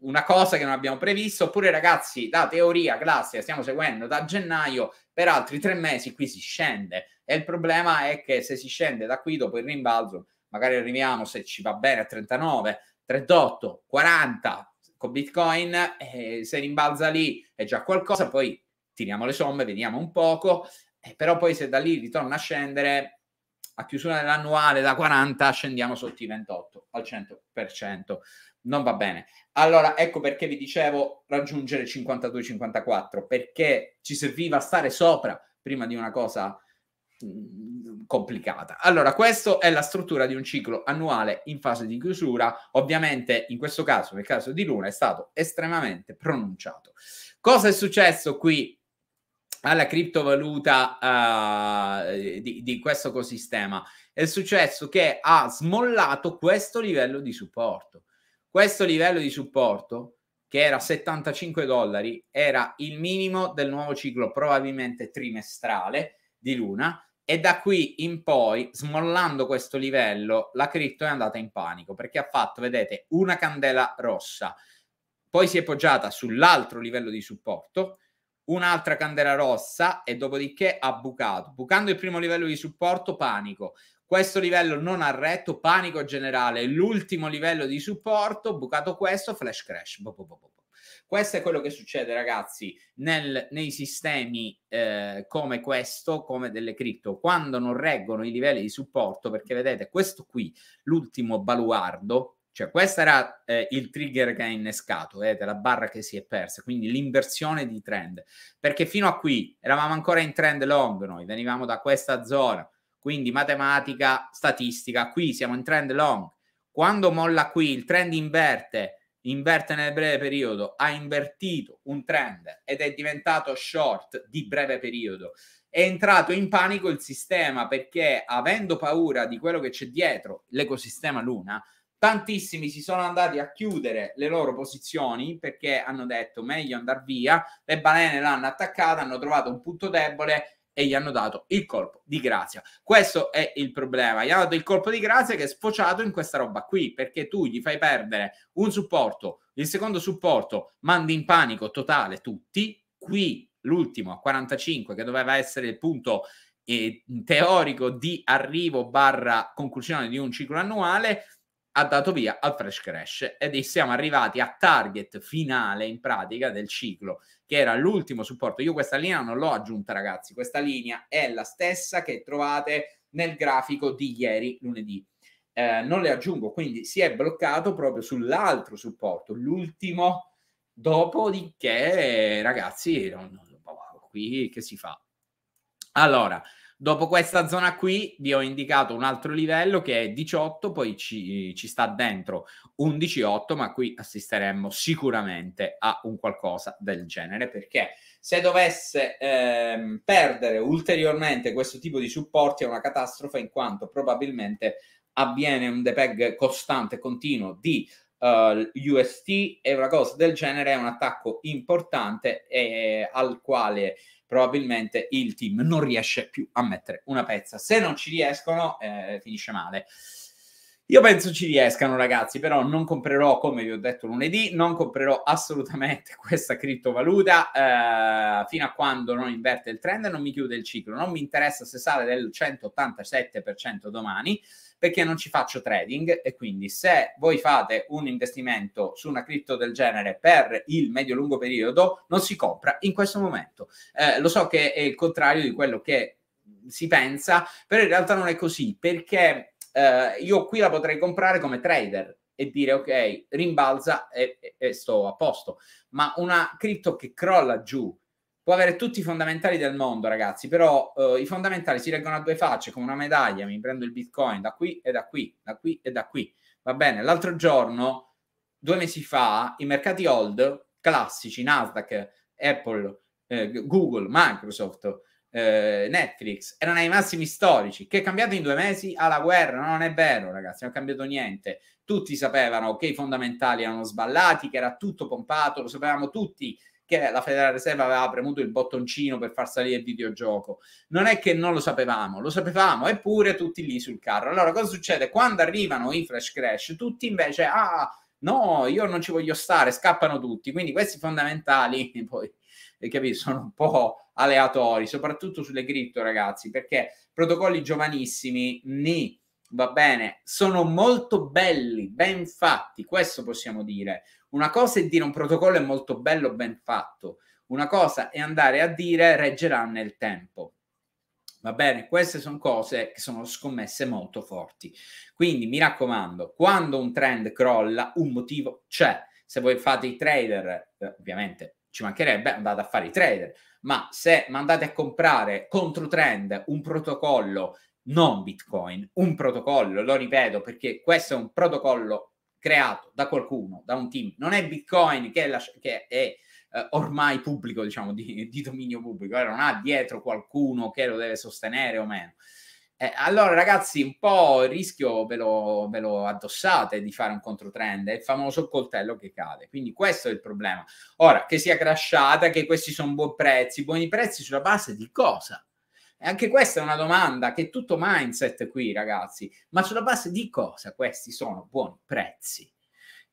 Speaker 1: una cosa che non abbiamo previsto, oppure ragazzi, da teoria, classica, stiamo seguendo da gennaio, per altri tre mesi qui si scende e il problema è che se si scende da qui dopo il rimbalzo, magari arriviamo se ci va bene a 39, 38, 40, con Bitcoin, eh, se rimbalza lì è già qualcosa, poi tiriamo le somme, vediamo un poco, eh, però poi se da lì ritorna a scendere, a chiusura dell'annuale da 40 scendiamo sotto i 28 al 100%. Non va bene. Allora, ecco perché vi dicevo raggiungere 52-54, perché ci serviva stare sopra prima di una cosa mm, complicata. Allora, questa è la struttura di un ciclo annuale in fase di chiusura. Ovviamente, in questo caso, nel caso di Luna, è stato estremamente pronunciato. Cosa è successo qui alla criptovaluta uh, di, di, questo ecosistema? È successo che ha smollato questo livello di supporto. Questo livello di supporto, che era 75 dollari, era il minimo del nuovo ciclo, probabilmente trimestrale di Luna e da qui in poi, smollando questo livello, la cripto è andata in panico perché ha fatto, vedete, una candela rossa, poi si è poggiata sull'altro livello di supporto, un'altra candela rossa e dopodiché ha bucato. Bucando il primo livello di supporto, panico. Questo livello non ha retto, panico generale. L'ultimo livello di supporto, bucato questo, flash crash. Bo, bo, bo, boh, boh. Questo è quello che succede, ragazzi, nel, nei sistemi eh, come questo, come delle cripto, quando non reggono i livelli di supporto, perché vedete, questo qui, l'ultimo baluardo, cioè questo era eh, il trigger che ha innescato, vedete la barra che si è persa, quindi l'inversione di trend, perché fino a qui eravamo ancora in trend long noi, venivamo da questa zona, quindi matematica, statistica, qui siamo in trend long, quando molla qui il trend inverte, inverte nel breve periodo, ha invertito un trend ed è diventato short di breve periodo. È entrato in panico il sistema perché avendo paura di quello che c'è dietro l'ecosistema Luna, tantissimi si sono andati a chiudere le loro posizioni perché hanno detto meglio andare via, le balene l'hanno attaccata, hanno trovato un punto debole e gli hanno dato il colpo di grazia. Questo è il problema. Gli hanno dato il colpo di grazia che è sfociato in questa roba qui, perché tu gli fai perdere un supporto, il secondo supporto, mandi in panico totale tutti. Qui l'ultimo a 45, che doveva essere il punto eh, teorico di arrivo barra conclusione di un ciclo annuale, ha dato via al Fresh Crash ed siamo arrivati a target finale in pratica del ciclo che era l'ultimo supporto. Io questa linea non l'ho aggiunta ragazzi, questa linea è la stessa che trovate nel grafico di ieri lunedì. Eh, non le aggiungo, quindi si è bloccato proprio sull'altro supporto, l'ultimo, dopodiché ragazzi, non, non, qui che si fa? Allora, Dopo questa zona qui vi ho indicato un altro livello che è 18, poi ci, ci sta dentro 11,8, ma qui assisteremmo sicuramente a un qualcosa del genere, perché se dovesse ehm, perdere ulteriormente questo tipo di supporti è una catastrofe, in quanto probabilmente avviene un depeg costante e continuo di Uh, eh, UST e una cosa del genere è un attacco importante eh, al quale probabilmente il team non riesce più a mettere una pezza. Se non ci riescono, eh, finisce male. Io penso ci riescano, ragazzi, però non comprerò, come vi ho detto lunedì, non comprerò assolutamente questa criptovaluta eh, fino a quando non inverte il trend e non mi chiude il ciclo. Non mi interessa se sale del 187% domani, perché non ci faccio trading e quindi se voi fate un investimento su una cripto del genere per il medio-lungo periodo, non si compra in questo momento. Eh, lo so che è il contrario di quello che si pensa, però in realtà non è così, perché eh, io qui la potrei comprare come trader e dire ok, rimbalza e, e, e sto a posto. Ma una cripto che crolla giù può avere tutti i fondamentali del mondo, ragazzi, però eh, i fondamentali si reggono a due facce, come una medaglia, mi prendo il Bitcoin da qui e da qui, da qui e da qui. Va bene, l'altro giorno, due mesi fa, i mercati old classici, Nasdaq, Apple, eh, Google, Microsoft, eh, Netflix erano ai massimi storici, che è cambiato in due mesi alla ah, guerra, no, non è vero ragazzi, non è cambiato niente, tutti sapevano che i fondamentali erano sballati, che era tutto pompato, lo sapevamo tutti che la Federale Riserva aveva premuto il bottoncino per far salire il videogioco. Non è che non lo sapevamo, lo sapevamo, eppure tutti lì sul carro. Allora cosa succede? Quando arrivano i flash crash, tutti invece, ah, no, io non ci voglio stare, scappano tutti. Quindi questi fondamentali poi capito, sono un po' aleatori, soprattutto sulle cripto, ragazzi, perché protocolli giovanissimi, ni, va bene, sono molto belli, ben fatti, questo possiamo dire. Una cosa è dire un protocollo è molto bello, ben fatto, una cosa è andare a dire reggerà nel tempo. Va bene, queste sono cose che sono scommesse molto forti. Quindi mi raccomando, quando un trend crolla, un motivo c'è. Se voi fate i trader, eh, ovviamente ci mancherebbe, andate a fare i trader, ma se mandate a comprare contro trend un protocollo non Bitcoin, un protocollo, lo ripeto perché questo è un protocollo creato da qualcuno, da un team, non è Bitcoin che è, la, che è eh, ormai pubblico, diciamo, di, di dominio pubblico, eh, non ha dietro qualcuno che lo deve sostenere o meno. Eh, allora, ragazzi, un po' il rischio ve lo, ve lo, addossate di fare un controtrend, è il famoso coltello che cade. Quindi questo è il problema. Ora, che sia crashata, che questi sono buoni prezzi, buoni prezzi sulla base di cosa? E anche questa è una domanda che è tutto mindset qui, ragazzi. Ma sulla base di cosa questi sono buoni prezzi?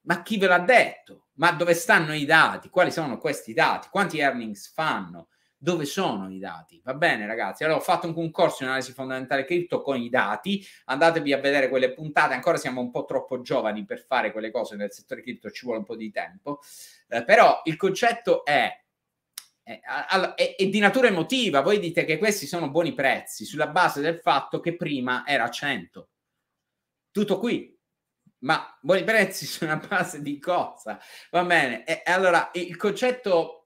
Speaker 1: Ma chi ve l'ha detto? Ma dove stanno i dati? Quali sono questi dati? Quanti earnings fanno? dove sono i dati? Va bene, ragazzi. Allora, ho fatto un concorso in analisi fondamentale cripto con i dati. Andatevi a vedere quelle puntate. Ancora siamo un po' troppo giovani per fare quelle cose nel settore cripto, ci vuole un po' di tempo. Eh, però il concetto è. È, è, è di natura emotiva. Voi dite che questi sono buoni prezzi sulla base del fatto che prima era 100. Tutto qui, ma buoni prezzi sulla base di cosa? Va bene. E, allora il concetto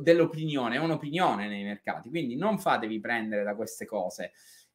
Speaker 1: dell'opinione, è un'opinione nei mercati, quindi non fatevi prendere da queste cose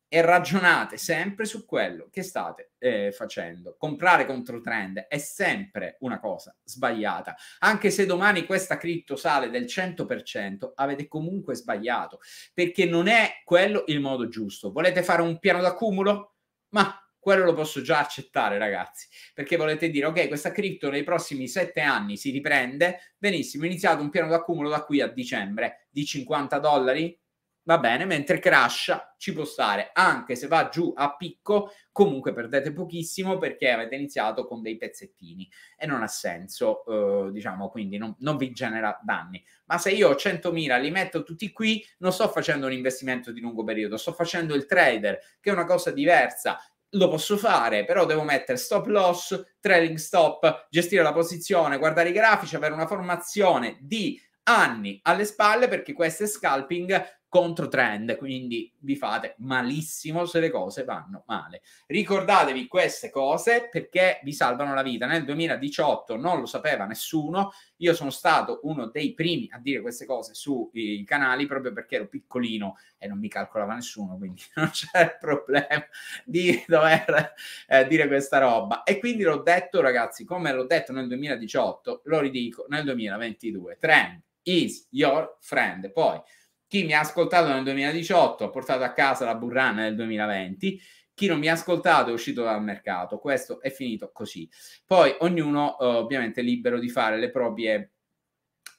Speaker 1: e ragionate sempre su quello che state eh, facendo. Comprare contro trend è sempre una cosa sbagliata. Anche se domani questa cripto sale del 100%, avete comunque sbagliato, perché non è quello il modo giusto. Volete fare un piano d'accumulo? Ma quello lo posso già accettare, ragazzi, perché volete dire, ok, questa cripto nei prossimi sette anni si riprende, benissimo, iniziato un piano d'accumulo da qui a dicembre di 50 dollari, va bene, mentre crasha ci può stare, anche se va giù a picco, comunque perdete pochissimo perché avete iniziato con dei pezzettini e non ha senso, eh, diciamo, quindi non, non, vi genera danni. Ma se io ho 100.000, li metto tutti qui, non sto facendo un investimento di lungo periodo, sto facendo il trader, che è una cosa diversa, lo posso fare, però devo mettere stop loss, trailing stop, gestire la posizione, guardare i grafici, avere una formazione di anni alle spalle perché questo è scalping contro trend, quindi vi fate malissimo se le cose vanno male. Ricordatevi queste cose perché vi salvano la vita. Nel 2018 non lo sapeva nessuno, io sono stato uno dei primi a dire queste cose sui eh, canali proprio perché ero piccolino e non mi calcolava nessuno, quindi non c'è problema di dover eh, dire questa roba. E quindi l'ho detto ragazzi, come l'ho detto nel 2018, lo ridico nel 2022. Trend is your friend. Poi chi mi ha ascoltato nel 2018 ha portato a casa la burrana nel 2020. Chi non mi ha ascoltato è uscito dal mercato. Questo è finito così. Poi ognuno eh, ovviamente è libero di fare le proprie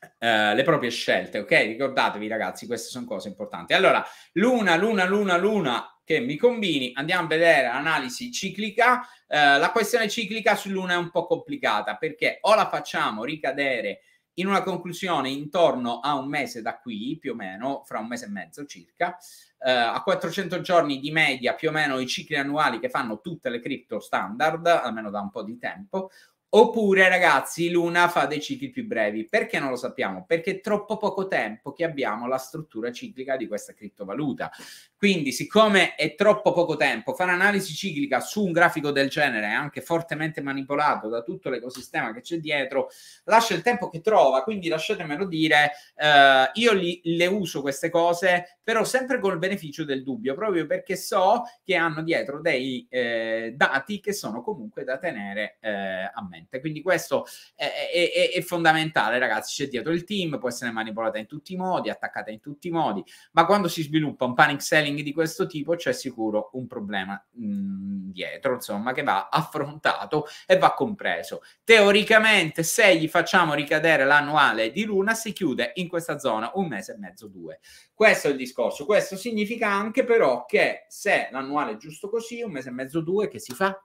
Speaker 1: Uh, le proprie scelte, ok? Ricordatevi, ragazzi, queste sono cose importanti. Allora, luna, luna, luna, luna che mi combini, andiamo a vedere l'analisi ciclica. Uh, la questione ciclica sull'una è un po' complicata perché o la facciamo ricadere in una conclusione intorno a un mese da qui, più o meno, fra un mese e mezzo circa, eh, a 400 giorni di media più o meno i cicli annuali che fanno tutte le cripto standard, almeno da un po' di tempo, oppure ragazzi Luna fa dei cicli più brevi. Perché non lo sappiamo? Perché è troppo poco tempo che abbiamo la struttura ciclica di questa criptovaluta. Quindi, siccome è troppo poco tempo, fare analisi ciclica su un grafico del genere, anche fortemente manipolato da tutto l'ecosistema che c'è dietro, lascia il tempo che trova. Quindi, lasciatemelo dire, eh, io li, le uso queste cose, però sempre col beneficio del dubbio, proprio perché so che hanno dietro dei eh, dati che sono comunque da tenere eh, a mente. Quindi, questo è, è, è fondamentale, ragazzi. C'è dietro il team, può essere manipolata in tutti i modi, attaccata in tutti i modi, ma quando si sviluppa un panic selling sharing di questo tipo c'è sicuro un problema mh, mm, dietro, insomma, che va affrontato e va compreso. Teoricamente, se gli facciamo ricadere l'annuale di Luna, si chiude in questa zona un mese e mezzo, due. Questo è il discorso. Questo significa anche però che se l'annuale è giusto così, un mese e mezzo, due, che si fa?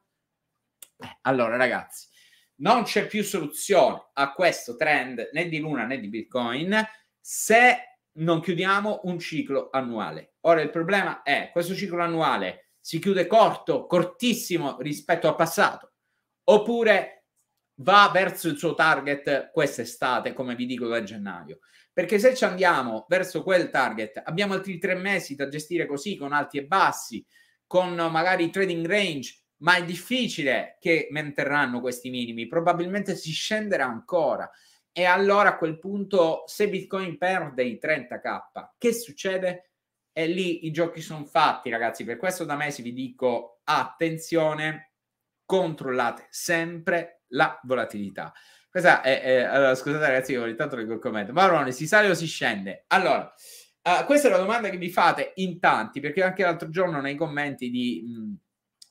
Speaker 1: Beh, allora, ragazzi, non c'è più soluzione a questo trend né di Luna né di Bitcoin se non chiudiamo un ciclo annuale. Ora il problema è questo ciclo annuale si chiude corto, cortissimo rispetto al passato, oppure va verso il suo target quest'estate, come vi dico da gennaio. Perché se ci andiamo verso quel target, abbiamo altri tre mesi da gestire così, con alti e bassi, con magari trading range, ma è difficile che manterranno questi minimi, probabilmente si scenderà ancora. E allora a quel punto, se Bitcoin perde i 30k, che succede? e lì i giochi sono fatti, ragazzi. Per questo da mesi vi dico attenzione, controllate sempre la volatilità. Questa è, è allora, scusate ragazzi, io ogni tanto leggo il commento. Marrone, si sale o si scende? Allora, uh, questa è la domanda che vi fate in tanti, perché anche l'altro giorno nei commenti di, mh,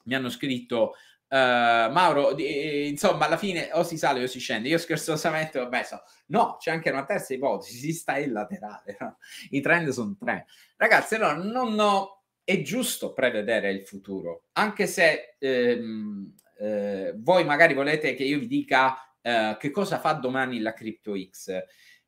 Speaker 1: mi hanno scritto Uh, Mauro, eh, insomma, alla fine o si sale o si scende. Io scherzosamente, vabbè, so. no, c'è anche una terza ipotesi, si sta in laterale. No? I trend sono tre. Ragazzi, no, non no, è giusto prevedere il futuro, anche se ehm, eh, voi magari volete che io vi dica eh, che cosa fa domani la Crypto X.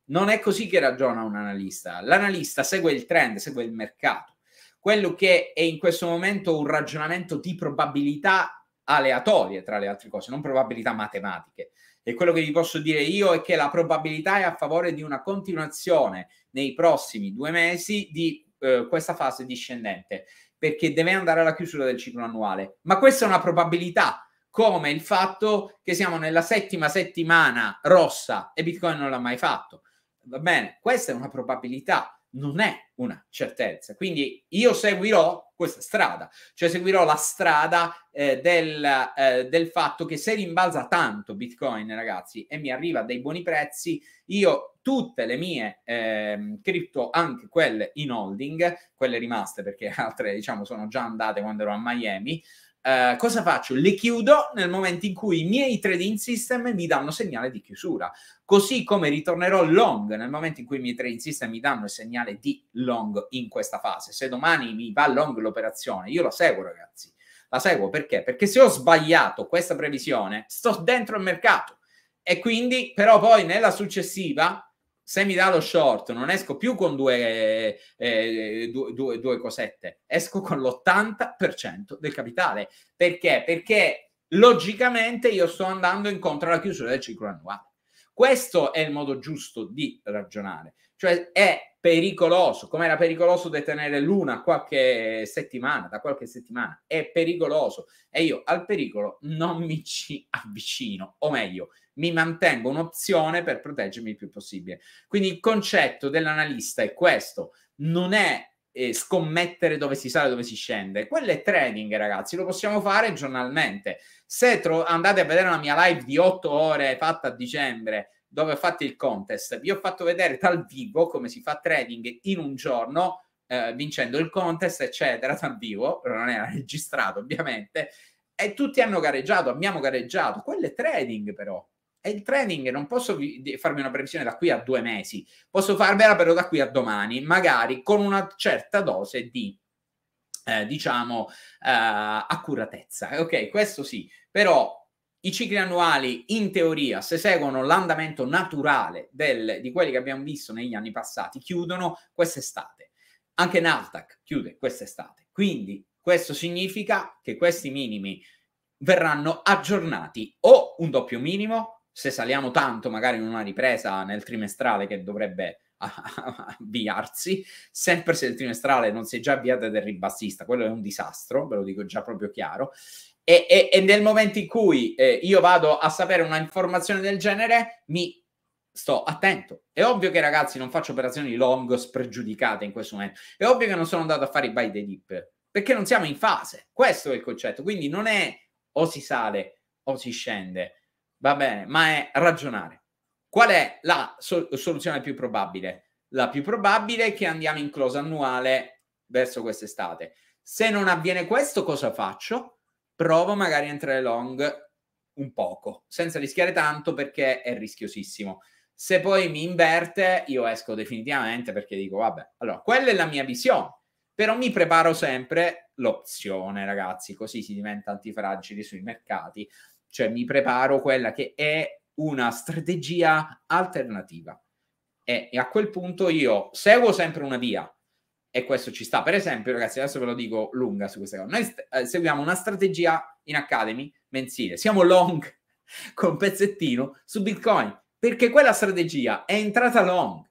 Speaker 1: Non è così che ragiona un analista. L'analista segue il trend, segue il mercato. Quello che è in questo momento un ragionamento di probabilità aleatorie, tra le altre cose, non probabilità matematiche. E quello che vi posso dire io è che la probabilità è a favore di una continuazione nei prossimi due mesi di eh, questa fase discendente, perché deve andare alla chiusura del ciclo annuale. Ma questa è una probabilità, come il fatto che siamo nella settima settimana rossa e Bitcoin non l'ha mai fatto. Va bene, questa è una probabilità non è una certezza. Quindi io seguirò questa strada, cioè seguirò la strada eh, del, eh, del, fatto che se rimbalza tanto Bitcoin, ragazzi, e mi arriva dei buoni prezzi, io tutte le mie eh, cripto, anche quelle in holding, quelle rimaste perché altre diciamo sono già andate quando ero a Miami, eh, cosa faccio? Le chiudo nel momento in cui i miei trading system mi danno segnale di chiusura, così come ritornerò long nel momento in cui i miei trading system mi danno il segnale di long in questa fase. Se domani mi va long l'operazione, io la seguo ragazzi, la seguo perché? Perché se ho sbagliato questa previsione, sto dentro il mercato e quindi però poi nella successiva se mi dà lo short non esco più con due, eh, eh due, due, due cosette, esco con l'80% del capitale. Perché? Perché logicamente io sto andando incontro alla chiusura del ciclo annuale. Questo è il modo giusto di ragionare. Cioè è pericoloso, come era pericoloso detenere l'una qualche settimana, da qualche settimana, è pericoloso e io al pericolo non mi ci avvicino, o meglio, mi mantengo un'opzione per proteggermi il più possibile. Quindi il concetto dell'analista è questo, non è eh, scommettere dove si sale e dove si scende. Quello è trading, ragazzi, lo possiamo fare giornalmente. Se tro- andate a vedere la mia live di 8 ore fatta a dicembre, dove ho fatto il contest, vi ho fatto vedere dal vivo come si fa trading in un giorno, eh, vincendo il contest, eccetera, dal vivo, non era registrato ovviamente, e tutti hanno gareggiato, abbiamo gareggiato. Quello è trading però è il training, non posso farmi una previsione da qui a due mesi, posso farvela però da qui a domani, magari con una certa dose di, eh, diciamo, eh, accuratezza. Ok, questo sì, però i cicli annuali, in teoria, se seguono l'andamento naturale del, di quelli che abbiamo visto negli anni passati, chiudono quest'estate. Anche Nasdaq chiude quest'estate. Quindi questo significa che questi minimi verranno aggiornati o un doppio minimo se saliamo tanto magari in una ripresa nel trimestrale che dovrebbe avviarsi, sempre se il trimestrale non si è già avviato ed è ribassista, quello è un disastro, ve lo dico già proprio chiaro. E, e, e nel momento in cui eh, io vado a sapere una informazione del genere, mi sto attento. È ovvio che ragazzi non faccio operazioni long spregiudicate in questo momento, è ovvio che non sono andato a fare i buy the dip, perché non siamo in fase, questo è il concetto, quindi non è o si sale o si scende va bene, ma è ragionare. Qual è la so- soluzione più probabile? La più probabile è che andiamo in close annuale verso quest'estate. Se non avviene questo, cosa faccio? Provo magari a entrare long un poco, senza rischiare tanto perché è rischiosissimo. Se poi mi inverte, io esco definitivamente perché dico, vabbè, allora, quella è la mia visione, però mi preparo sempre l'opzione, ragazzi, così si diventa antifragili sui mercati cioè mi preparo quella che è una strategia alternativa. E, e a quel punto io seguo sempre una via, e questo ci sta. Per esempio, ragazzi, adesso ve lo dico lunga su questa cosa. Noi st- eh, seguiamo una strategia in Academy mensile, siamo long con pezzettino su Bitcoin, perché quella strategia è entrata long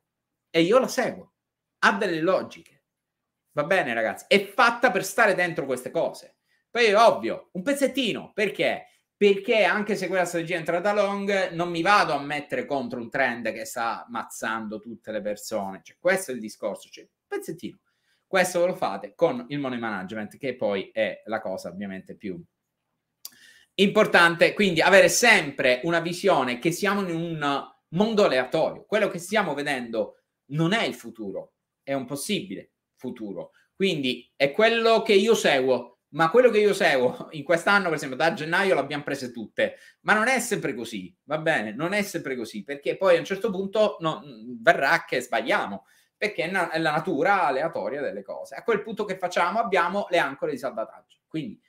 Speaker 1: e io la seguo. Ha delle logiche. Va bene, ragazzi, è fatta per stare dentro queste cose. Poi è ovvio, un pezzettino, perché? perché anche se quella strategia è entrata long, non mi vado a mettere contro un trend che sta ammazzando tutte le persone. Cioè, questo è il discorso. Cioè, pezzettino. Questo lo fate con il money management, che poi è la cosa ovviamente più importante. Quindi avere sempre una visione che siamo in un mondo aleatorio. Quello che stiamo vedendo non è il futuro, è un possibile futuro. Quindi è quello che io seguo ma quello che io seguo in quest'anno, per esempio, da gennaio l'abbiamo prese tutte, ma non è sempre così, va bene? Non è sempre così, perché poi a un certo punto no, mm, verrà che sbagliamo, perché è, na- è la natura aleatoria delle cose. A quel punto che facciamo? Abbiamo le ancore di salvataggio. Quindi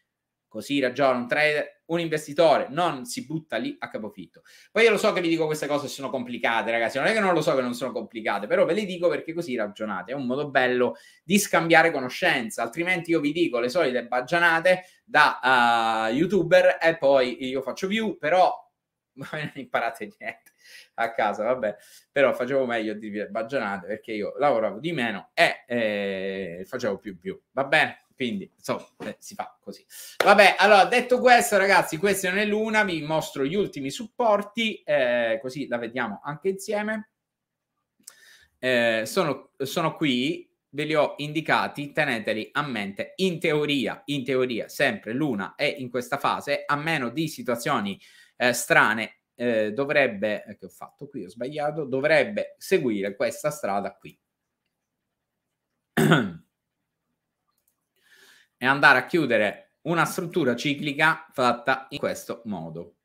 Speaker 1: Così ragiona un trader, un investitore, non si butta lì a capofitto. Poi io lo so che vi dico queste cose sono complicate, ragazzi, non è che non lo so che non sono complicate, però ve le dico perché così ragionate, è un modo bello di scambiare conoscenza, altrimenti io vi dico le solite baggianate da uh, youtuber e poi io faccio view, però non imparate niente a casa, vabbè, però facevo meglio di dire baggianate perché io lavoravo di meno e eh, facevo più view, va bene? Quindi, insomma, eh, si fa così. Vabbè, allora, detto questo, ragazzi, questa non è l'una, vi mostro gli ultimi supporti, eh, così la vediamo anche insieme. Eh, sono, sono qui, ve li ho indicati, teneteli a mente. In teoria, in teoria, sempre l'una è in questa fase, a meno di situazioni eh, strane eh, dovrebbe, eh, che ho fatto qui, ho sbagliato, dovrebbe seguire questa strada qui. e andare a chiudere una struttura ciclica fatta in questo modo.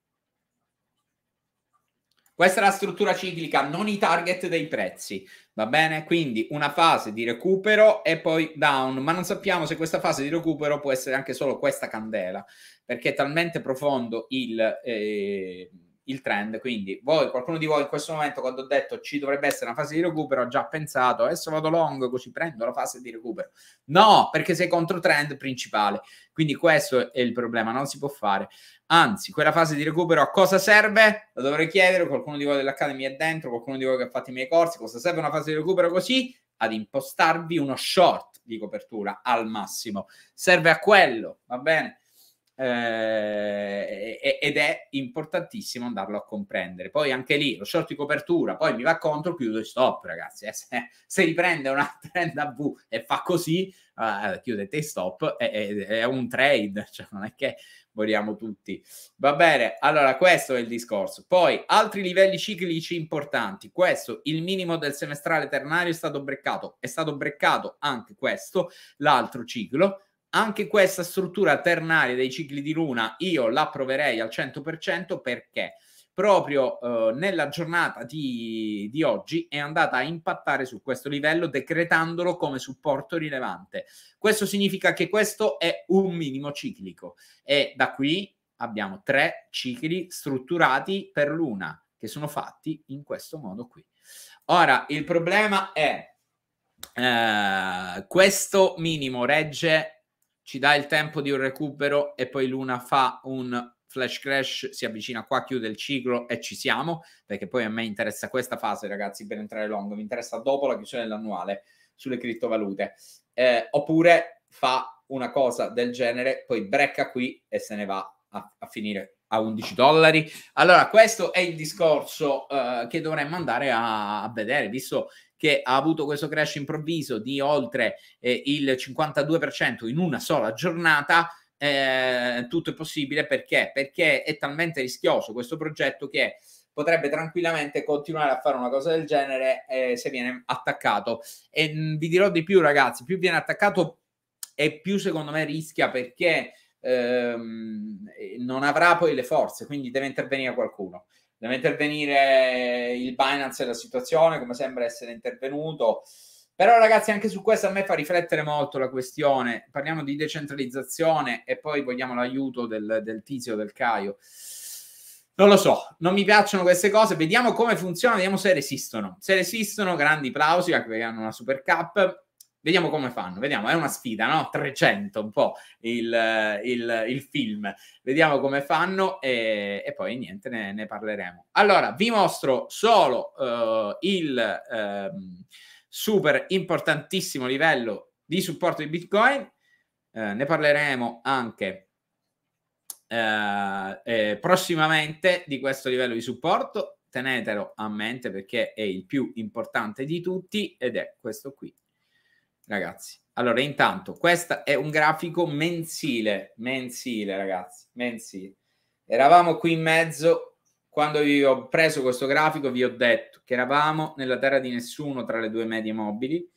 Speaker 1: Questa è la struttura ciclica, non i target dei prezzi, va bene? Quindi una fase di recupero e poi down, ma non sappiamo se questa fase di recupero può essere anche solo questa candela, perché è talmente profondo il... Eh, il trend. Quindi, voi, qualcuno di voi in questo momento, quando ho detto ci dovrebbe essere una fase di recupero, ha già pensato adesso vado long, così prendo la fase di recupero. No, perché sei contro trend principale. Quindi, questo è il problema, non si può fare. Anzi, quella fase di recupero a cosa serve? Lo dovrei chiedere. Qualcuno di voi dell'Academy è dentro, qualcuno di voi che ha fatto i miei corsi. Cosa serve una fase di recupero così? Ad impostarvi uno short di copertura al massimo. Serve a quello, va bene? eh, ed è importantissimo andarlo a comprendere. Poi anche lì lo short di copertura, poi mi va contro, chiudo e stop, ragazzi. Eh, se, se, riprende una trend a V e fa così, eh, chiudete e stop, è, è, è un trade, cioè non è che moriamo tutti. Va bene, allora questo è il discorso. Poi altri livelli ciclici importanti. Questo, il minimo del semestrale ternario è stato breccato, è stato breccato anche questo, l'altro ciclo anche questa struttura ternaria dei cicli di luna io la proverei al 100% perché proprio eh, nella giornata di, di, oggi è andata a impattare su questo livello decretandolo come supporto rilevante. Questo significa che questo è un minimo ciclico e da qui abbiamo tre cicli strutturati per luna che sono fatti in questo modo qui. Ora il problema è eh, questo minimo regge ci dà il tempo di un recupero e poi Luna fa un flash crash, si avvicina qua, chiude il ciclo e ci siamo, perché poi a me interessa questa fase, ragazzi, per entrare long, mi interessa dopo la chiusura dell'annuale sulle criptovalute. Eh, oppure fa una cosa del genere, poi brecca qui e se ne va a, a finire a 11 dollari. Allora, questo è il discorso eh, che dovremmo andare a, a vedere, visto che ha avuto questo crash improvviso di oltre eh, il 52% in una sola giornata, eh, tutto è possibile perché? Perché è talmente rischioso questo progetto che potrebbe tranquillamente continuare a fare una cosa del genere eh, se viene attaccato. E mm, vi dirò di più, ragazzi, più viene attaccato e più secondo me rischia perché ehm, non avrà poi le forze, quindi deve intervenire qualcuno. Deve intervenire il Binance nella situazione, come sembra essere intervenuto. Però ragazzi, anche su questo a me fa riflettere molto la questione. Parliamo di decentralizzazione e poi vogliamo l'aiuto del, del tizio, del Caio. Non lo so, non mi piacciono queste cose. Vediamo come funziona, vediamo se resistono. Se resistono, grandi plausi perché hanno una super cap. Vediamo come fanno, vediamo, è una sfida, no? 300 un po' il, il, il film, vediamo come fanno e, e poi niente, ne, ne, parleremo. Allora, vi mostro solo uh, il uh, super importantissimo livello di supporto di Bitcoin, uh, ne parleremo anche eh, eh, prossimamente di questo livello di supporto, tenetelo a mente perché è il più importante di tutti ed è questo qui ragazzi. Allora, intanto, questo è un grafico mensile, mensile, ragazzi, mensile. Eravamo qui in mezzo, quando vi ho preso questo grafico vi ho detto che eravamo nella terra di nessuno tra le due medie mobili,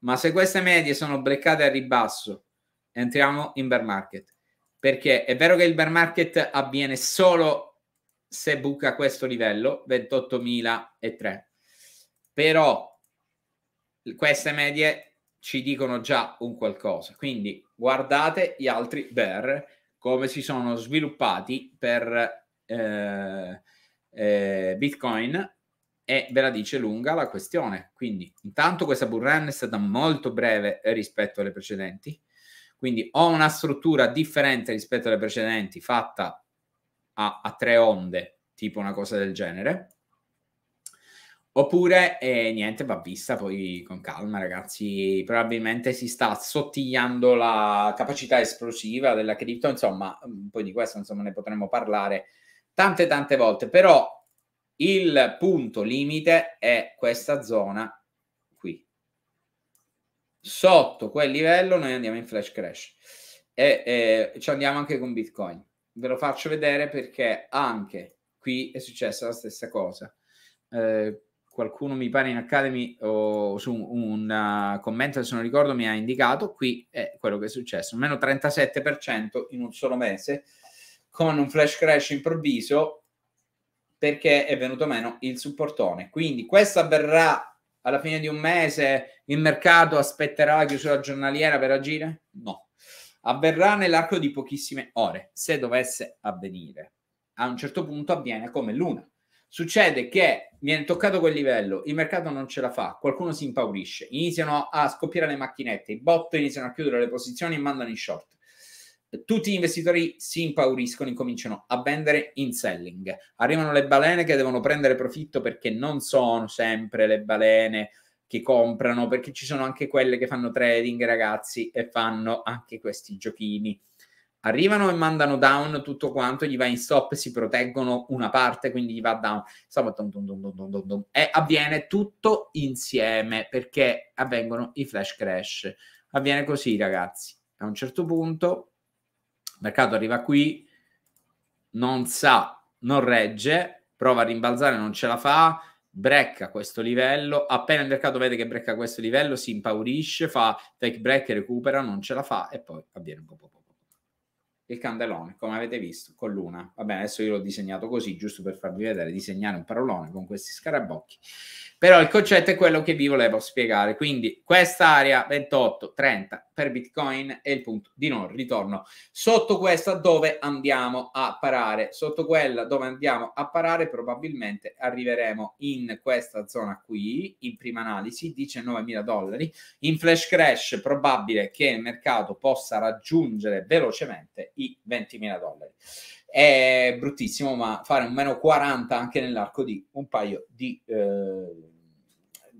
Speaker 1: ma se queste medie sono breccate a ribasso, entriamo in bear market. Perché è vero che il bear market avviene solo se buca questo livello, 28.003. Però queste medie ci dicono già un qualcosa. Quindi guardate gli altri bear come si sono sviluppati per eh, eh, Bitcoin e ve la dice lunga la questione. Quindi intanto questa bull è stata molto breve rispetto alle precedenti. Quindi ho una struttura differente rispetto alle precedenti fatta a, a tre onde, tipo una cosa del genere Oppure, eh, niente, va vista poi con calma, ragazzi. Probabilmente si sta assottigliando la capacità esplosiva della cripto, insomma, poi di questo insomma, ne potremmo parlare tante tante volte, però il punto limite è questa zona qui. Sotto quel livello noi andiamo in flash crash e eh, ci andiamo anche con Bitcoin. Ve lo faccio vedere perché anche qui è successa la stessa cosa. Eh, qualcuno mi pare in Academy o su un uh, commento, se non ricordo, mi ha indicato, qui è quello che è successo, meno 37% in un solo mese, con un flash crash improvviso perché è venuto meno il supportone. Quindi questo avverrà alla fine di un mese, il mercato aspetterà la chiusura giornaliera per agire? No, avverrà nell'arco di pochissime ore, se dovesse avvenire. A un certo punto avviene come l'una Succede che viene toccato quel livello, il mercato non ce la fa, qualcuno si impaurisce, iniziano a scoppiare le macchinette, i bot iniziano a chiudere le posizioni e mandano in short. Tutti gli investitori si impauriscono e cominciano a vendere in selling. Arrivano le balene che devono prendere profitto perché non sono sempre le balene che comprano, perché ci sono anche quelle che fanno trading, ragazzi, e fanno anche questi giochini arrivano e mandano down tutto quanto, gli va in stop, si proteggono una parte, quindi gli va down, e avviene tutto insieme perché avvengono i flash crash. Avviene così, ragazzi. A un certo punto il mercato arriva qui, non sa, non regge, prova a rimbalzare, non ce la fa, brecca questo livello. Appena il mercato vede che brecca questo livello, si impaurisce, fa take break, recupera, non ce la fa e poi avviene un po' poco il candelone, come avete visto, con l'una. Va bene, adesso io l'ho disegnato così, giusto per farvi vedere, disegnare un parolone con questi scarabocchi. Però il concetto è quello che vi volevo spiegare. Quindi quest'area 28-30 per Bitcoin è il punto di non ritorno. Sotto questa dove andiamo a parare? Sotto quella dove andiamo a parare probabilmente arriveremo in questa zona qui, in prima analisi, 19 mila dollari. In flash crash probabile che il mercato possa raggiungere velocemente i 20 mila dollari. È bruttissimo, ma fare un meno 40 anche nell'arco di un paio di... Eh,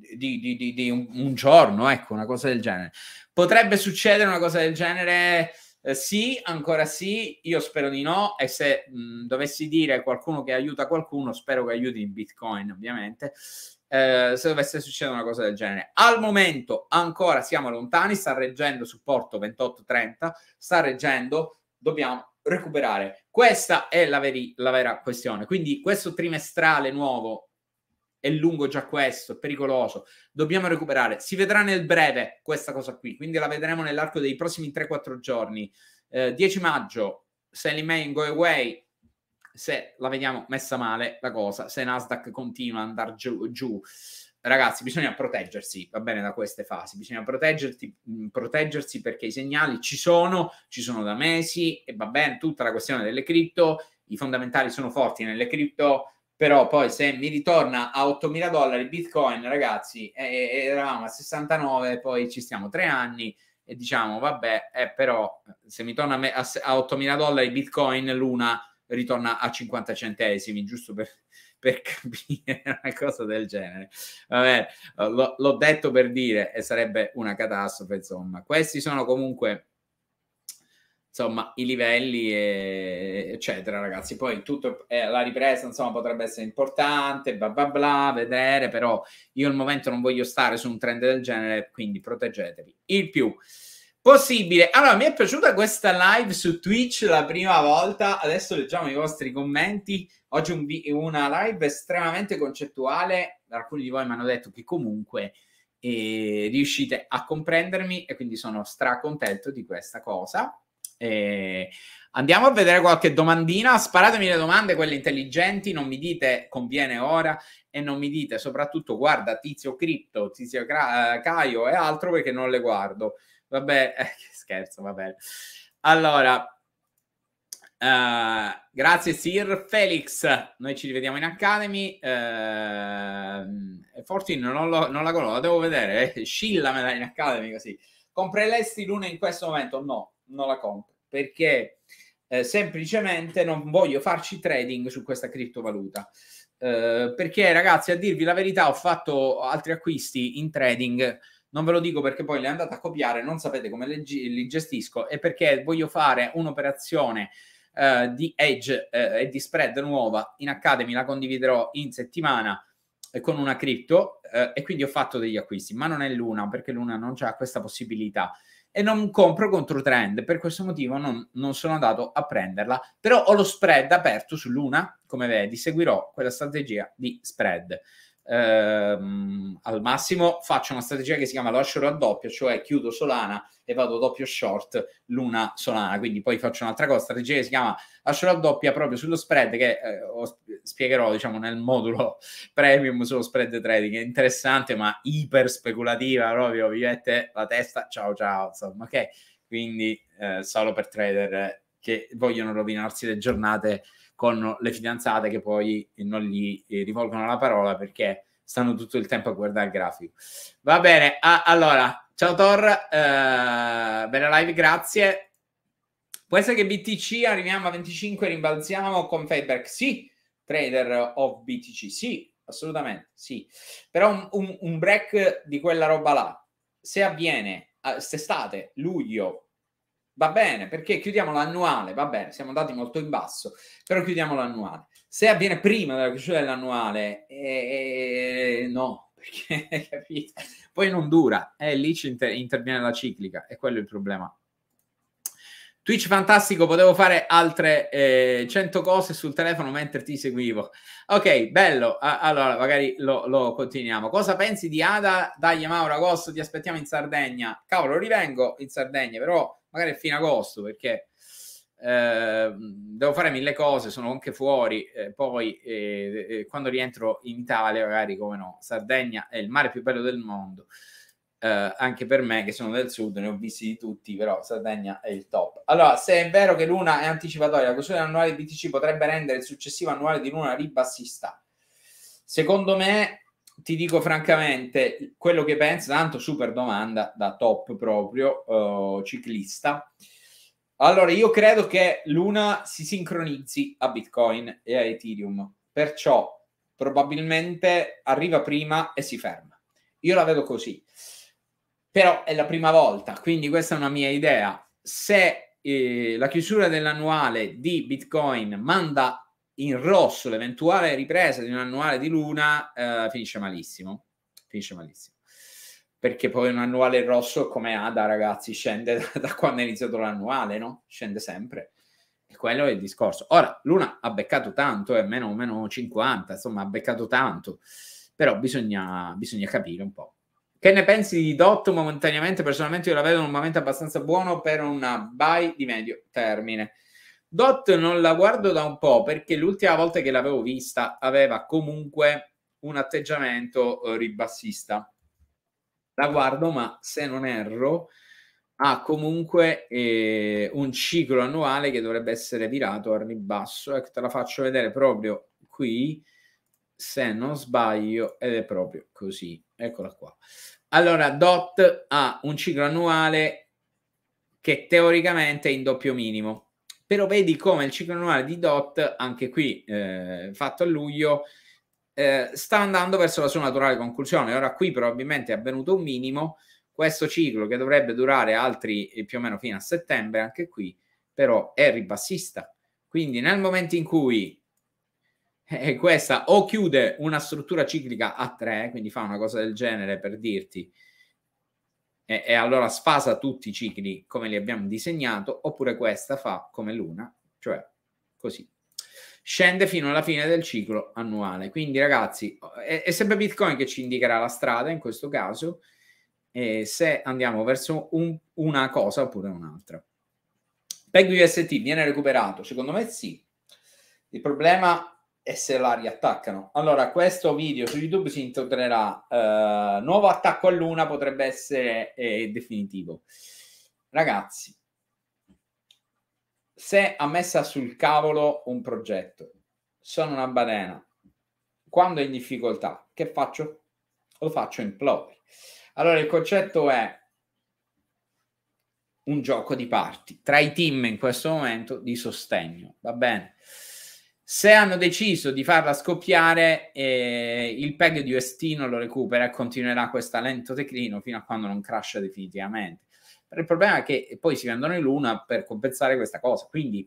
Speaker 1: di, di, di, di un, un, giorno, ecco, una cosa del genere. Potrebbe succedere una cosa del genere? Eh, sì, ancora sì, io spero di no. E se mh, mm, dovessi dire qualcuno che aiuta qualcuno, spero che aiuti in Bitcoin, ovviamente. Eh, se dovesse succedere una cosa del genere, al momento ancora siamo lontani. Sta reggendo supporto 28-30, sta reggendo, dobbiamo recuperare questa è la, veri, la vera questione. Quindi questo trimestrale nuovo è lungo già questo, è pericoloso. Dobbiamo recuperare. Si vedrà nel breve questa cosa qui, quindi la vedremo nell'arco dei prossimi 3-4 giorni. Eh, 10 maggio, selling main go away, se la vediamo messa male la cosa, se Nasdaq continua ad andare giù, giù ragazzi, bisogna proteggersi, va bene, da queste fasi, bisogna mm, proteggersi perché i segnali ci sono, ci sono da mesi e va bene, tutta la questione delle cripto, i fondamentali sono forti nelle cripto, però poi se mi ritorna a 8.000 dollari Bitcoin, ragazzi, eh, eravamo a 69, poi ci stiamo tre anni e diciamo, vabbè, eh, però eh, se mi torna a, a 8.000 dollari Bitcoin l'una ritorna a 50 centesimi, giusto per per capire una cosa del genere. Vabbè, l'ho detto per dire e sarebbe una catastrofe, insomma. Questi sono comunque insomma, i livelli, e, eccetera, ragazzi. Poi tutto, eh, la ripresa, insomma, potrebbe essere importante, bla bla bla, vedere, però io al momento non voglio stare su un trend del genere, quindi proteggetevi. Il più. Possibile. Allora, mi è piaciuta questa live su Twitch la prima volta. Adesso leggiamo i vostri commenti. Oggi un una live estremamente concettuale. Alcuni di voi mi hanno detto che comunque eh, riuscite a comprendermi e quindi sono stracontento di questa cosa. Eh, andiamo a vedere qualche domandina. Sparatemi le domande, quelle intelligenti. Non mi dite conviene ora e non mi dite soprattutto guarda Tizio Cripto, Tizio Cra- Caio e altro perché non le guardo. Vabbè, eh, scherzo, va Allora, Uh, grazie Sir Felix, noi ci rivediamo in Academy. Uh, Fortin non, non la conosco, la devo vedere, eh. scillamela in Academy così. Compreresti l'una in questo momento? No, non la compro perché eh, semplicemente non voglio farci trading su questa criptovaluta. Eh, perché ragazzi, a dirvi la verità, ho fatto altri acquisti in trading non ve lo dico perché poi le andate a copiare, non sapete come le, li gestisco e perché voglio fare un'operazione eh, di edge eh, e di spread nuova in Academy, la condividerò in settimana eh, con una cripto eh, e quindi ho fatto degli acquisti, ma non è Luna perché Luna non ha questa possibilità e non compro contro trend, per questo motivo non, non, sono andato a prenderla, però ho lo spread aperto su Luna, come vedi, seguirò quella strategia di spread ehm, al massimo faccio una strategia che si chiama lascio raddoppio, cioè chiudo Solana e vado doppio short Luna Solana, quindi poi faccio un'altra cosa, strategia che si chiama lascio raddoppia proprio sullo spread che eh, spiegherò diciamo nel modulo premium sullo spread trading, è interessante ma iper speculativa proprio, vi mette la testa, ciao ciao, insomma, ok? Quindi eh, solo per trader che vogliono rovinarsi le giornate con le fidanzate che poi non gli eh, rivolgono la parola perché stanno tutto il tempo a guardare il grafico. Va bene, ah, allora, ciao Tor, eh, bella live, grazie. Può essere che BTC arriviamo a 25 e rimbalziamo con feedback? Sì, trader of BTC, sì, assolutamente, sì. Però un, un, un break di quella roba là, se avviene quest'estate, luglio, va bene, perché chiudiamo l'annuale, va bene, siamo andati molto in basso, però chiudiamo l'annuale. Se avviene prima della chiusura dell'annuale, eh, eh, no, perché capito? Poi non dura, e eh, lì ci inter- interviene la ciclica, e quello è il problema. Twitch fantastico, potevo fare altre eh, 100 cose sul telefono mentre ti seguivo. Ok, bello. allora, magari lo, lo, continuiamo. Cosa pensi di Ada? Dai, Mauro, agosto ti aspettiamo in Sardegna. Cavolo, rivengo in Sardegna, però magari fino ad agosto, perché eh, devo fare mille cose, sono anche fuori, eh, poi eh, eh, quando rientro in Italia, magari come no, Sardegna è il mare più bello del mondo, eh, anche per me che sono del sud, ne ho visti di tutti, però Sardegna è il top. Allora, se è vero che Luna è anticipatoria, la cosiddetta annuale di BTC potrebbe rendere il successivo annuale di Luna ribassista. Secondo me ti dico francamente quello che penso, tanto super domanda da top proprio uh, ciclista. Allora, io credo che Luna si sincronizzi a Bitcoin e a Ethereum, perciò probabilmente arriva prima e si ferma. Io la vedo così. Però è la prima volta, quindi questa è una mia idea. Se eh, la chiusura dell'annuale di Bitcoin manda in rosso l'eventuale ripresa di un annuale di Luna eh, finisce malissimo. Finisce malissimo. Perché poi un annuale in rosso come ADA, ragazzi, scende da, da quando è iniziato l'annuale, no? Scende sempre. E quello è il discorso. Ora, Luna ha beccato tanto, è eh, meno, meno 50, insomma, ha beccato tanto. Però bisogna, bisogna capire un po'. Che ne pensi di Dot momentaneamente? Personalmente io la vedo in un momento abbastanza buono per una buy di medio termine Dot non la guardo da un po' perché l'ultima volta che l'avevo vista aveva comunque un atteggiamento eh, ribassista. La guardo, ma se non erro, ha comunque eh, un ciclo annuale che dovrebbe essere virato al ribasso. Ecco, te la faccio vedere proprio qui, se non sbaglio, ed è proprio così. Eccola qua. Allora, DOT ha un ciclo annuale che teoricamente è in doppio minimo però vedi come il ciclo annuale di DOT, anche qui eh, fatto a luglio, eh, sta andando verso la sua naturale conclusione. Ora qui probabilmente è avvenuto un minimo, questo ciclo che dovrebbe durare altri eh, più o meno fino a settembre, anche qui, però è ribassista. Quindi nel momento in cui eh, questa o chiude una struttura ciclica a 3, quindi fa una cosa del genere per dirti, e, e allora sfasa tutti i cicli come li abbiamo disegnato, oppure questa fa come l'una, cioè così. Scende fino alla fine del ciclo annuale. Quindi ragazzi, è, è sempre Bitcoin che ci indicherà la strada in questo caso, e se andiamo verso un, una cosa oppure un'altra. PEG UST viene recuperato? Secondo me sì. Il problema e se la riattaccano. Allora, questo video su YouTube si intitolerà eh, Nuovo attacco a Luna potrebbe essere eh, definitivo. Ragazzi, se ha messa sul cavolo un progetto, sono una balena, quando è in difficoltà, che faccio? Lo faccio implodere. Allora, il concetto è un gioco di parti tra i team in questo momento di sostegno, va bene? Se hanno deciso di farla scoppiare, eh, il peg di UST non lo recupera e continuerà questo lento declino fino a quando non crasha definitivamente. Però il problema è che poi si vendono in luna per compensare questa cosa. Quindi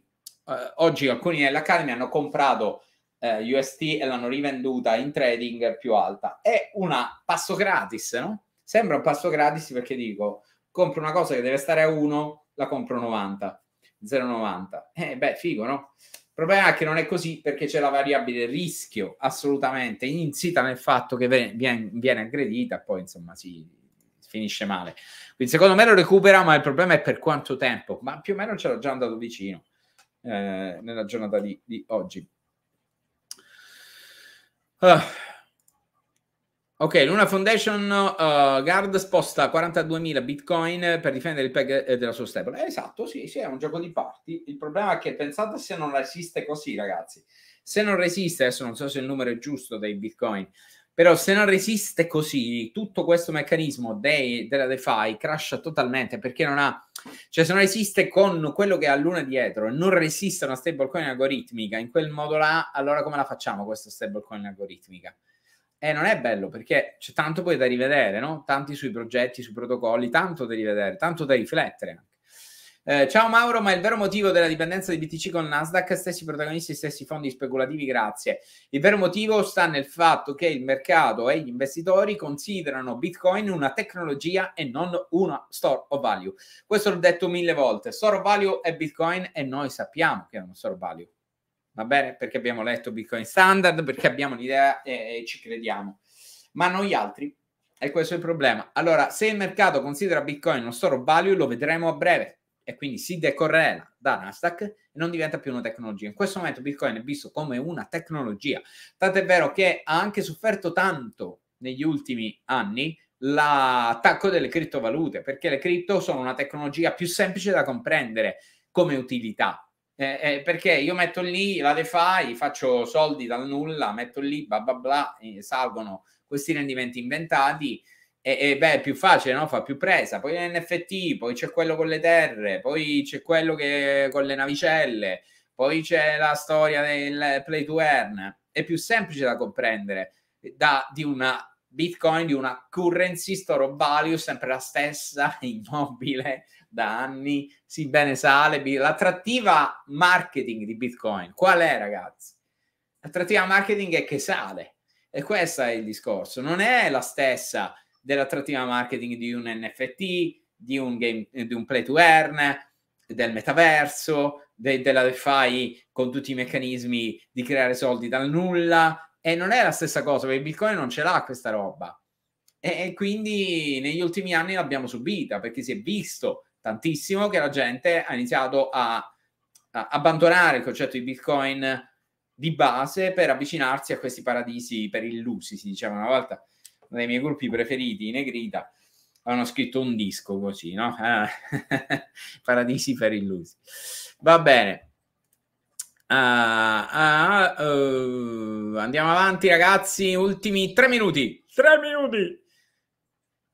Speaker 1: eh, oggi alcuni dell'Academy hanno comprato eh, UST e l'hanno rivenduta in trading più alta. È un passo gratis, no? Sembra un passo gratis perché dico, compro una cosa che deve stare a 1, la compro 90, 0,90. Eh beh, figo, no? Il problema è che non è così perché c'è la variabile rischio assolutamente insita nel fatto che viene, viene aggredita e poi insomma si finisce male. Quindi secondo me lo recupera, ma il problema è per quanto tempo. Ma più o meno ce l'ho già andato vicino eh, nella giornata di, di oggi. Uh. Ok, Luna Foundation uh, Guard sposta 42.000 bitcoin per difendere il peg eh, della sua stable. Eh, esatto, sì, sì, è un gioco di parti. Il problema è che pensate se non resiste così, ragazzi. Se non resiste, adesso non so se il numero è giusto dei bitcoin, però se non resiste così, tutto questo meccanismo dei, della DeFi crasha totalmente perché non ha... Cioè se non resiste con quello che ha Luna dietro e non resiste a una stablecoin algoritmica in quel modo là, allora come la facciamo questa stablecoin algoritmica? E non è bello perché c'è tanto poi da rivedere, no? Tanti sui progetti, sui protocolli, tanto da rivedere, tanto da riflettere Eh, ciao Mauro, ma il vero motivo della dipendenza di BTC con Nasdaq, stessi protagonisti, stessi fondi speculativi, grazie. Il vero motivo sta nel fatto che il mercato e gli investitori considerano Bitcoin una tecnologia e non una store of value. Questo l'ho detto mille volte, store of value è Bitcoin e noi sappiamo che è una store of value va bene? Perché abbiamo letto Bitcoin Standard, perché abbiamo un'idea e, e ci crediamo. Ma noi altri, e questo è il problema. Allora, se il mercato considera Bitcoin uno store value, lo vedremo a breve e quindi si decorrela da Nasdaq e non diventa più una tecnologia. In questo momento Bitcoin è visto come una tecnologia, tant'è vero che ha anche sofferto tanto negli ultimi anni l'attacco delle criptovalute, perché le cripto sono una tecnologia più semplice da comprendere come utilità, eh, eh, perché io metto lì la DeFi, faccio soldi dal nulla, metto lì, bla bla bla, salgono questi rendimenti inventati e, e, beh, è più facile, no? fa più presa. Poi l'NFT, poi c'è quello con le terre, poi c'è quello che, con le navicelle, poi c'è la storia del play to earn. È più semplice da comprendere da, di una Bitcoin, di una currency store of value, sempre la stessa, immobile, da anni, si bene sale, l'attrattiva marketing di Bitcoin, qual è ragazzi? L'attrattiva marketing è che sale e questo è il discorso, non è la stessa dell'attrattiva marketing di un NFT, di un, game, di un play to earn, del metaverso, de, della DeFi con tutti i meccanismi di creare soldi dal nulla. E non è la stessa cosa perché Bitcoin non ce l'ha questa roba. e quindi negli ultimi anni l'abbiamo subita perché si è visto tantissimo che la gente ha iniziato a, a abbandonare il concetto di Bitcoin di base per avvicinarsi a questi paradisi per illusi, si diceva una volta. Uno dei miei gruppi preferiti, in Negrita, hanno scritto un disco così, no? Ah. paradisi per illusi. Va bene. Uh, uh, uh, andiamo avanti, ragazzi. Ultimi tre minuti. Tre minuti.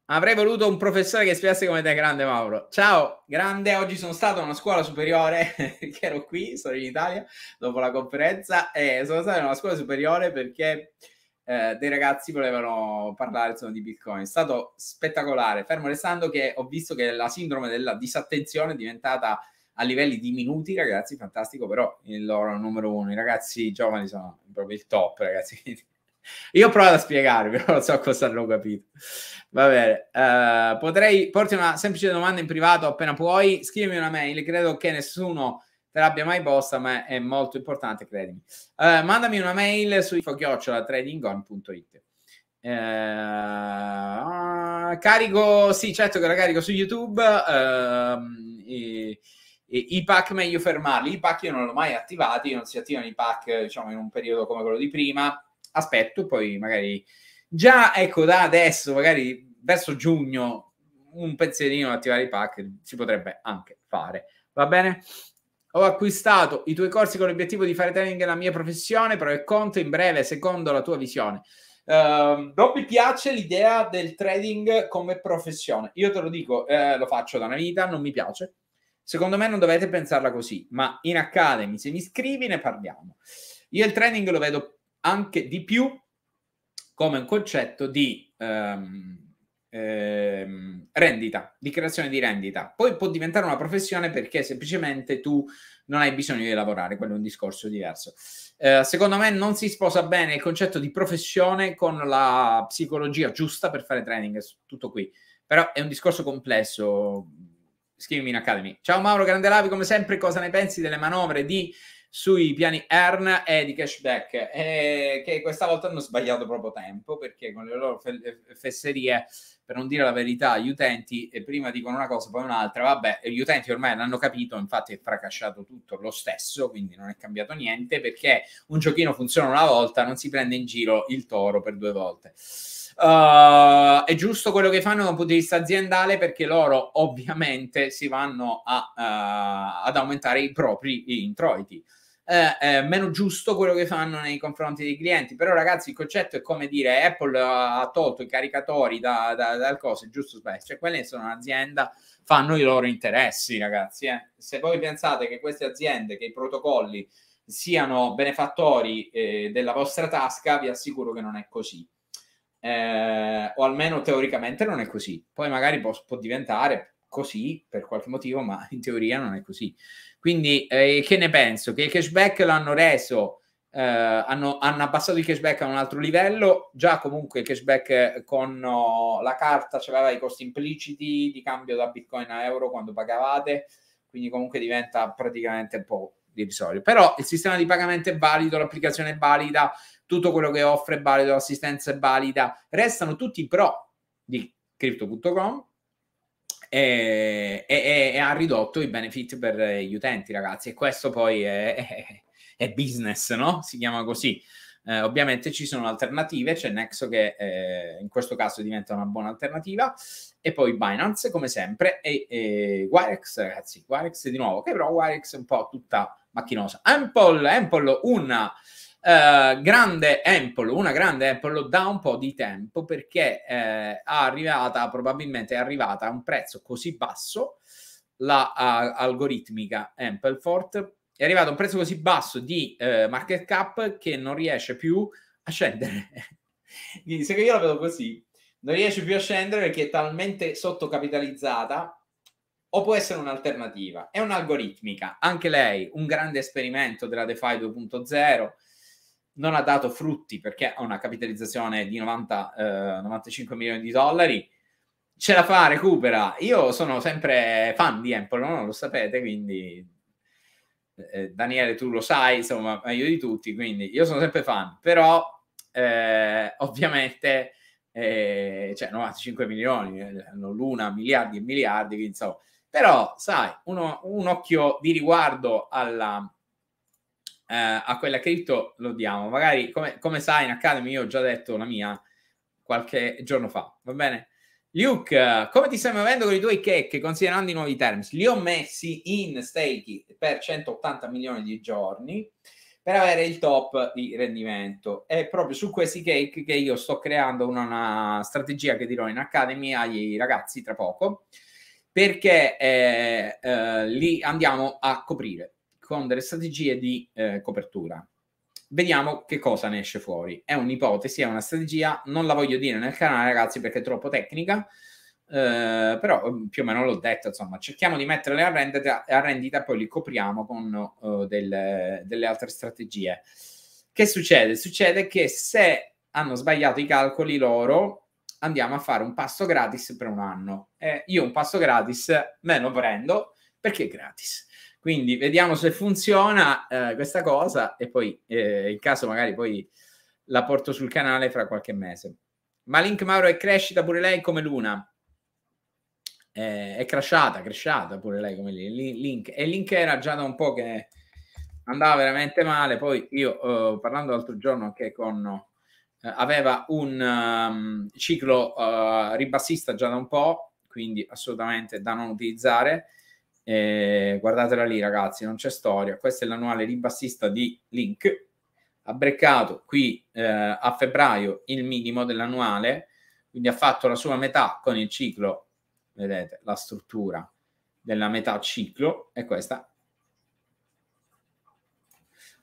Speaker 1: Avrei voluto un professore che spiegasse come te, grande Mauro. Ciao, grande, oggi sono stato a una scuola superiore, che ero qui, sono in Italia, dopo la conferenza, e eh, sono stato in una scuola superiore perché eh, dei ragazzi volevano parlare insomma, di Bitcoin. È stato spettacolare, fermo restando che ho visto che la sindrome della disattenzione è diventata a livelli diminuti, ragazzi, fantastico, però il loro numero uno, i ragazzi giovani sono proprio il top, ragazzi. Io ho provato a spiegarvi, però non so cosa hanno capito. Va bene, uh, potrei porti una semplice domanda in privato appena puoi. Scrivimi una mail, credo che nessuno te l'abbia mai posta, ma è molto importante, credimi. Uh, mandami una mail su info-tradingon.it. Uh, eh, ah, carico, sì, certo che la carico su YouTube. E, ehm, e i pack meglio fermarli. I pack io non l'ho mai attivati, non si attivano i pack diciamo in un periodo come quello di prima aspetto, poi magari già ecco da adesso, magari verso giugno, un pensierino attivare i pack si potrebbe anche fare. Va bene? Ho acquistato i tuoi corsi con l'obiettivo di fare training nella mia professione, però e conto in breve, secondo la tua visione. Uh, non mi piace l'idea del trading come professione. Io te lo dico, eh, lo faccio da una vita, non mi piace. Secondo me non dovete pensarla così, ma in Academy, se mi scrivi, ne parliamo. Io il trading lo vedo anche di più come un concetto di ehm, ehm, rendita, di creazione di rendita. Poi può diventare una professione perché semplicemente tu non hai bisogno di lavorare, quello è un discorso diverso. Eh, secondo me non si sposa bene il concetto di professione con la psicologia giusta per fare training, tutto qui. Però è un discorso complesso. Scrivimi in Academy. Ciao Mauro Grandelavi, come sempre, cosa ne pensi delle manovre di sui piani earn e di cashback, eh, che questa volta hanno sbagliato proprio tempo perché con le loro eh, fesserie, per non dire la verità, gli utenti prima dicono una cosa, poi un'altra, vabbè, gli utenti ormai l'hanno capito, infatti è fracassato tutto lo stesso, quindi non è cambiato niente perché un giochino funziona una volta, non si prende in giro il toro per due volte. Uh, è giusto quello che fanno da un punto di vista aziendale perché loro ovviamente si vanno a, uh, ad aumentare i propri introiti eh, eh, meno giusto quello che fanno nei confronti dei clienti. Però, ragazzi, il concetto è come dire Apple ha tolto i caricatori da, da, dal coso, giusto sbaglio. Cioè, quelle sono un'azienda, fanno i loro interessi, ragazzi. Eh. Se voi pensate che queste aziende, che i protocolli siano benefattori eh, della vostra tasca, vi assicuro che non è così. Eh, o almeno teoricamente non è così. Poi magari può, può diventare così per qualche motivo, ma in teoria non è così. Quindi eh, che ne penso? Che il cashback l'hanno reso, eh, hanno, hanno, abbassato il cashback a un altro livello, già comunque il cashback con oh, la carta aveva i costi impliciti di cambio da bitcoin a euro quando pagavate, quindi comunque diventa praticamente un po' irrisorio. Però il sistema di pagamento è valido, l'applicazione è valida, tutto quello che offre è valido, l'assistenza è valida, restano tutti i pro di crypto.com e, e, e, ha ridotto i benefit per gli utenti, ragazzi. E questo poi è, è, è business, no? Si chiama così. Eh, ovviamente ci sono alternative, c'è Nexo che eh, in questo caso diventa una buona alternativa, e poi Binance come sempre, e, e Wirex ragazzi, Wirex di nuovo, che però Wirex è un po' tutta macchinosa. Ample, Ample una eh, grande Apple, una grande Apple da un po' di tempo perché eh, arrivata, probabilmente è arrivata a un prezzo così basso la a, algoritmica Apple è arrivato a un prezzo così basso di eh, market cap che non riesce più a scendere. Quindi se io la vedo così, non riesce più a scendere perché è talmente sottocapitalizzata o può essere un'alternativa. È un'algoritmica, anche lei, un grande esperimento della DeFi 2.0 non ha dato frutti perché ha una capitalizzazione di 90, eh, 95 milioni di dollari. Ce la fa, recupera. Io sono sempre fan di Apple, no? lo sapete, quindi eh, Daniele tu lo sai, insomma, meglio di tutti, quindi io sono sempre fan, però eh, ovviamente eh, cioè 95 milioni, eh, l'una miliardi e miliardi, quindi, insomma, però sai, uno, un occhio di riguardo alla, eh, a quella cripto lo diamo. Magari, come, come, sai, in Academy io ho già detto la mia qualche giorno fa, va bene? Luke, come ti stai muovendo con i tuoi cake, considerando i nuovi terms? Li ho messi in staking per 180 milioni di giorni per avere il top di rendimento. È proprio su questi cake che io sto creando una, una strategia che dirò in Academy ai ragazzi tra poco, perché eh, eh, li andiamo a coprire con delle strategie di eh, copertura. Vediamo che cosa ne esce fuori. È un'ipotesi, è una strategia, non la voglio dire nel canale ragazzi perché è troppo tecnica, eh, però mm, più o meno l'ho detto, insomma, cerchiamo di metterle a rendita, a rendita poi li copriamo con uh, del, delle altre strategie. Che succede? Succede che se hanno sbagliato i calcoli loro, andiamo a fare un passo gratis per un anno. E io un passo gratis me lo prendo perché è gratis quindi vediamo se funziona eh, questa cosa e poi eh, in caso magari poi la porto sul canale fra qualche mese. Ma Link Mauro è crescita pure lei come Luna. Eh, è crashata, crashata pure lei come Link. E Link era già da un po' che andava veramente male. Poi io eh, parlando l'altro giorno anche con... Eh, aveva un um, ciclo uh, ribassista già da un po', quindi assolutamente da non utilizzare eh, guardatela lì, ragazzi, non c'è storia. Questa è l'annuale ribassista di Link. Ha breccato qui eh, a febbraio il minimo dell'annuale, quindi ha fatto la sua metà con il ciclo. Vedete la struttura della metà ciclo è questa.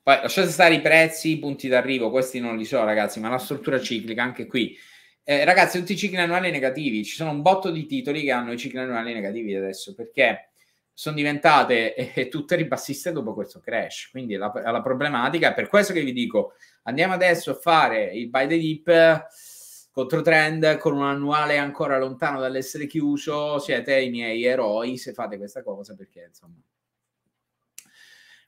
Speaker 1: Poi lasciate stare i prezzi, i punti d'arrivo, questi non li so ragazzi, ma la struttura ciclica anche qui. Eh, ragazzi, tutti i cicli annuali negativi, ci sono un botto di titoli che hanno i cicli annuali negativi adesso perché sono diventate eh, tutte ribassiste dopo questo crash. Quindi la, la problematica è per questo che vi dico, andiamo adesso a fare il buy the dip contro trend con un annuale ancora lontano dall'essere chiuso. Siete i miei eroi se fate questa cosa perché insomma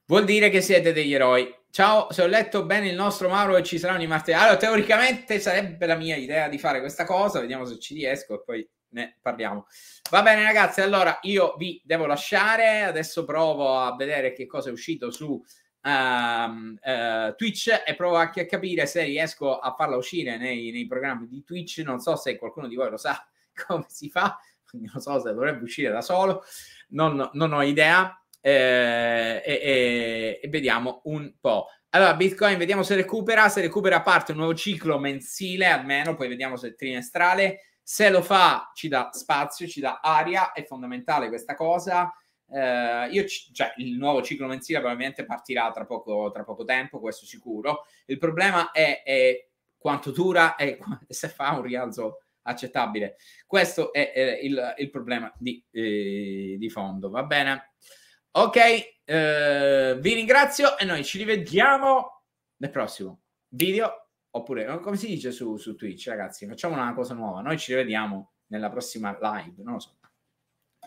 Speaker 1: vuol dire che siete degli eroi. Ciao, se ho letto bene il nostro Mauro e ci sarà i martedì. Allora, teoricamente sarebbe la mia idea di fare questa cosa, vediamo se ci riesco e poi ne parliamo. Va bene ragazzi, allora io vi devo lasciare, adesso provo a vedere che cosa è uscito su um, uh, Twitch e provo anche a capire se riesco a farla uscire nei, nei programmi di Twitch, non so se qualcuno di voi lo sa come si fa, non so se dovrebbe uscire da solo, non, non ho idea. Eh, eh, eh, vediamo un po'. Allora, Bitcoin, vediamo se recupera. Se recupera, parte un nuovo ciclo mensile almeno, poi vediamo se trimestrale. Se lo fa, ci dà spazio, ci dà aria, è fondamentale questa cosa. Eh, io, cioè, il nuovo ciclo mensile probabilmente partirà tra poco, tra poco tempo, questo sicuro. Il problema è, è quanto dura e se fa un rialzo accettabile. Questo è, è il, il, problema di, eh, di, fondo, va bene? Ok, eh, vi ringrazio e noi ci rivediamo nel prossimo video. Oppure, oh, come si dice su, su Twitch, ragazzi? Facciamo una cosa nuova. Noi ci rivediamo nella prossima live. Non lo so.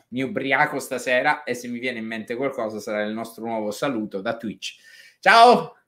Speaker 1: Mi ubriaco stasera e se mi viene in mente qualcosa sarà il nostro nuovo saluto da Twitch. Ciao!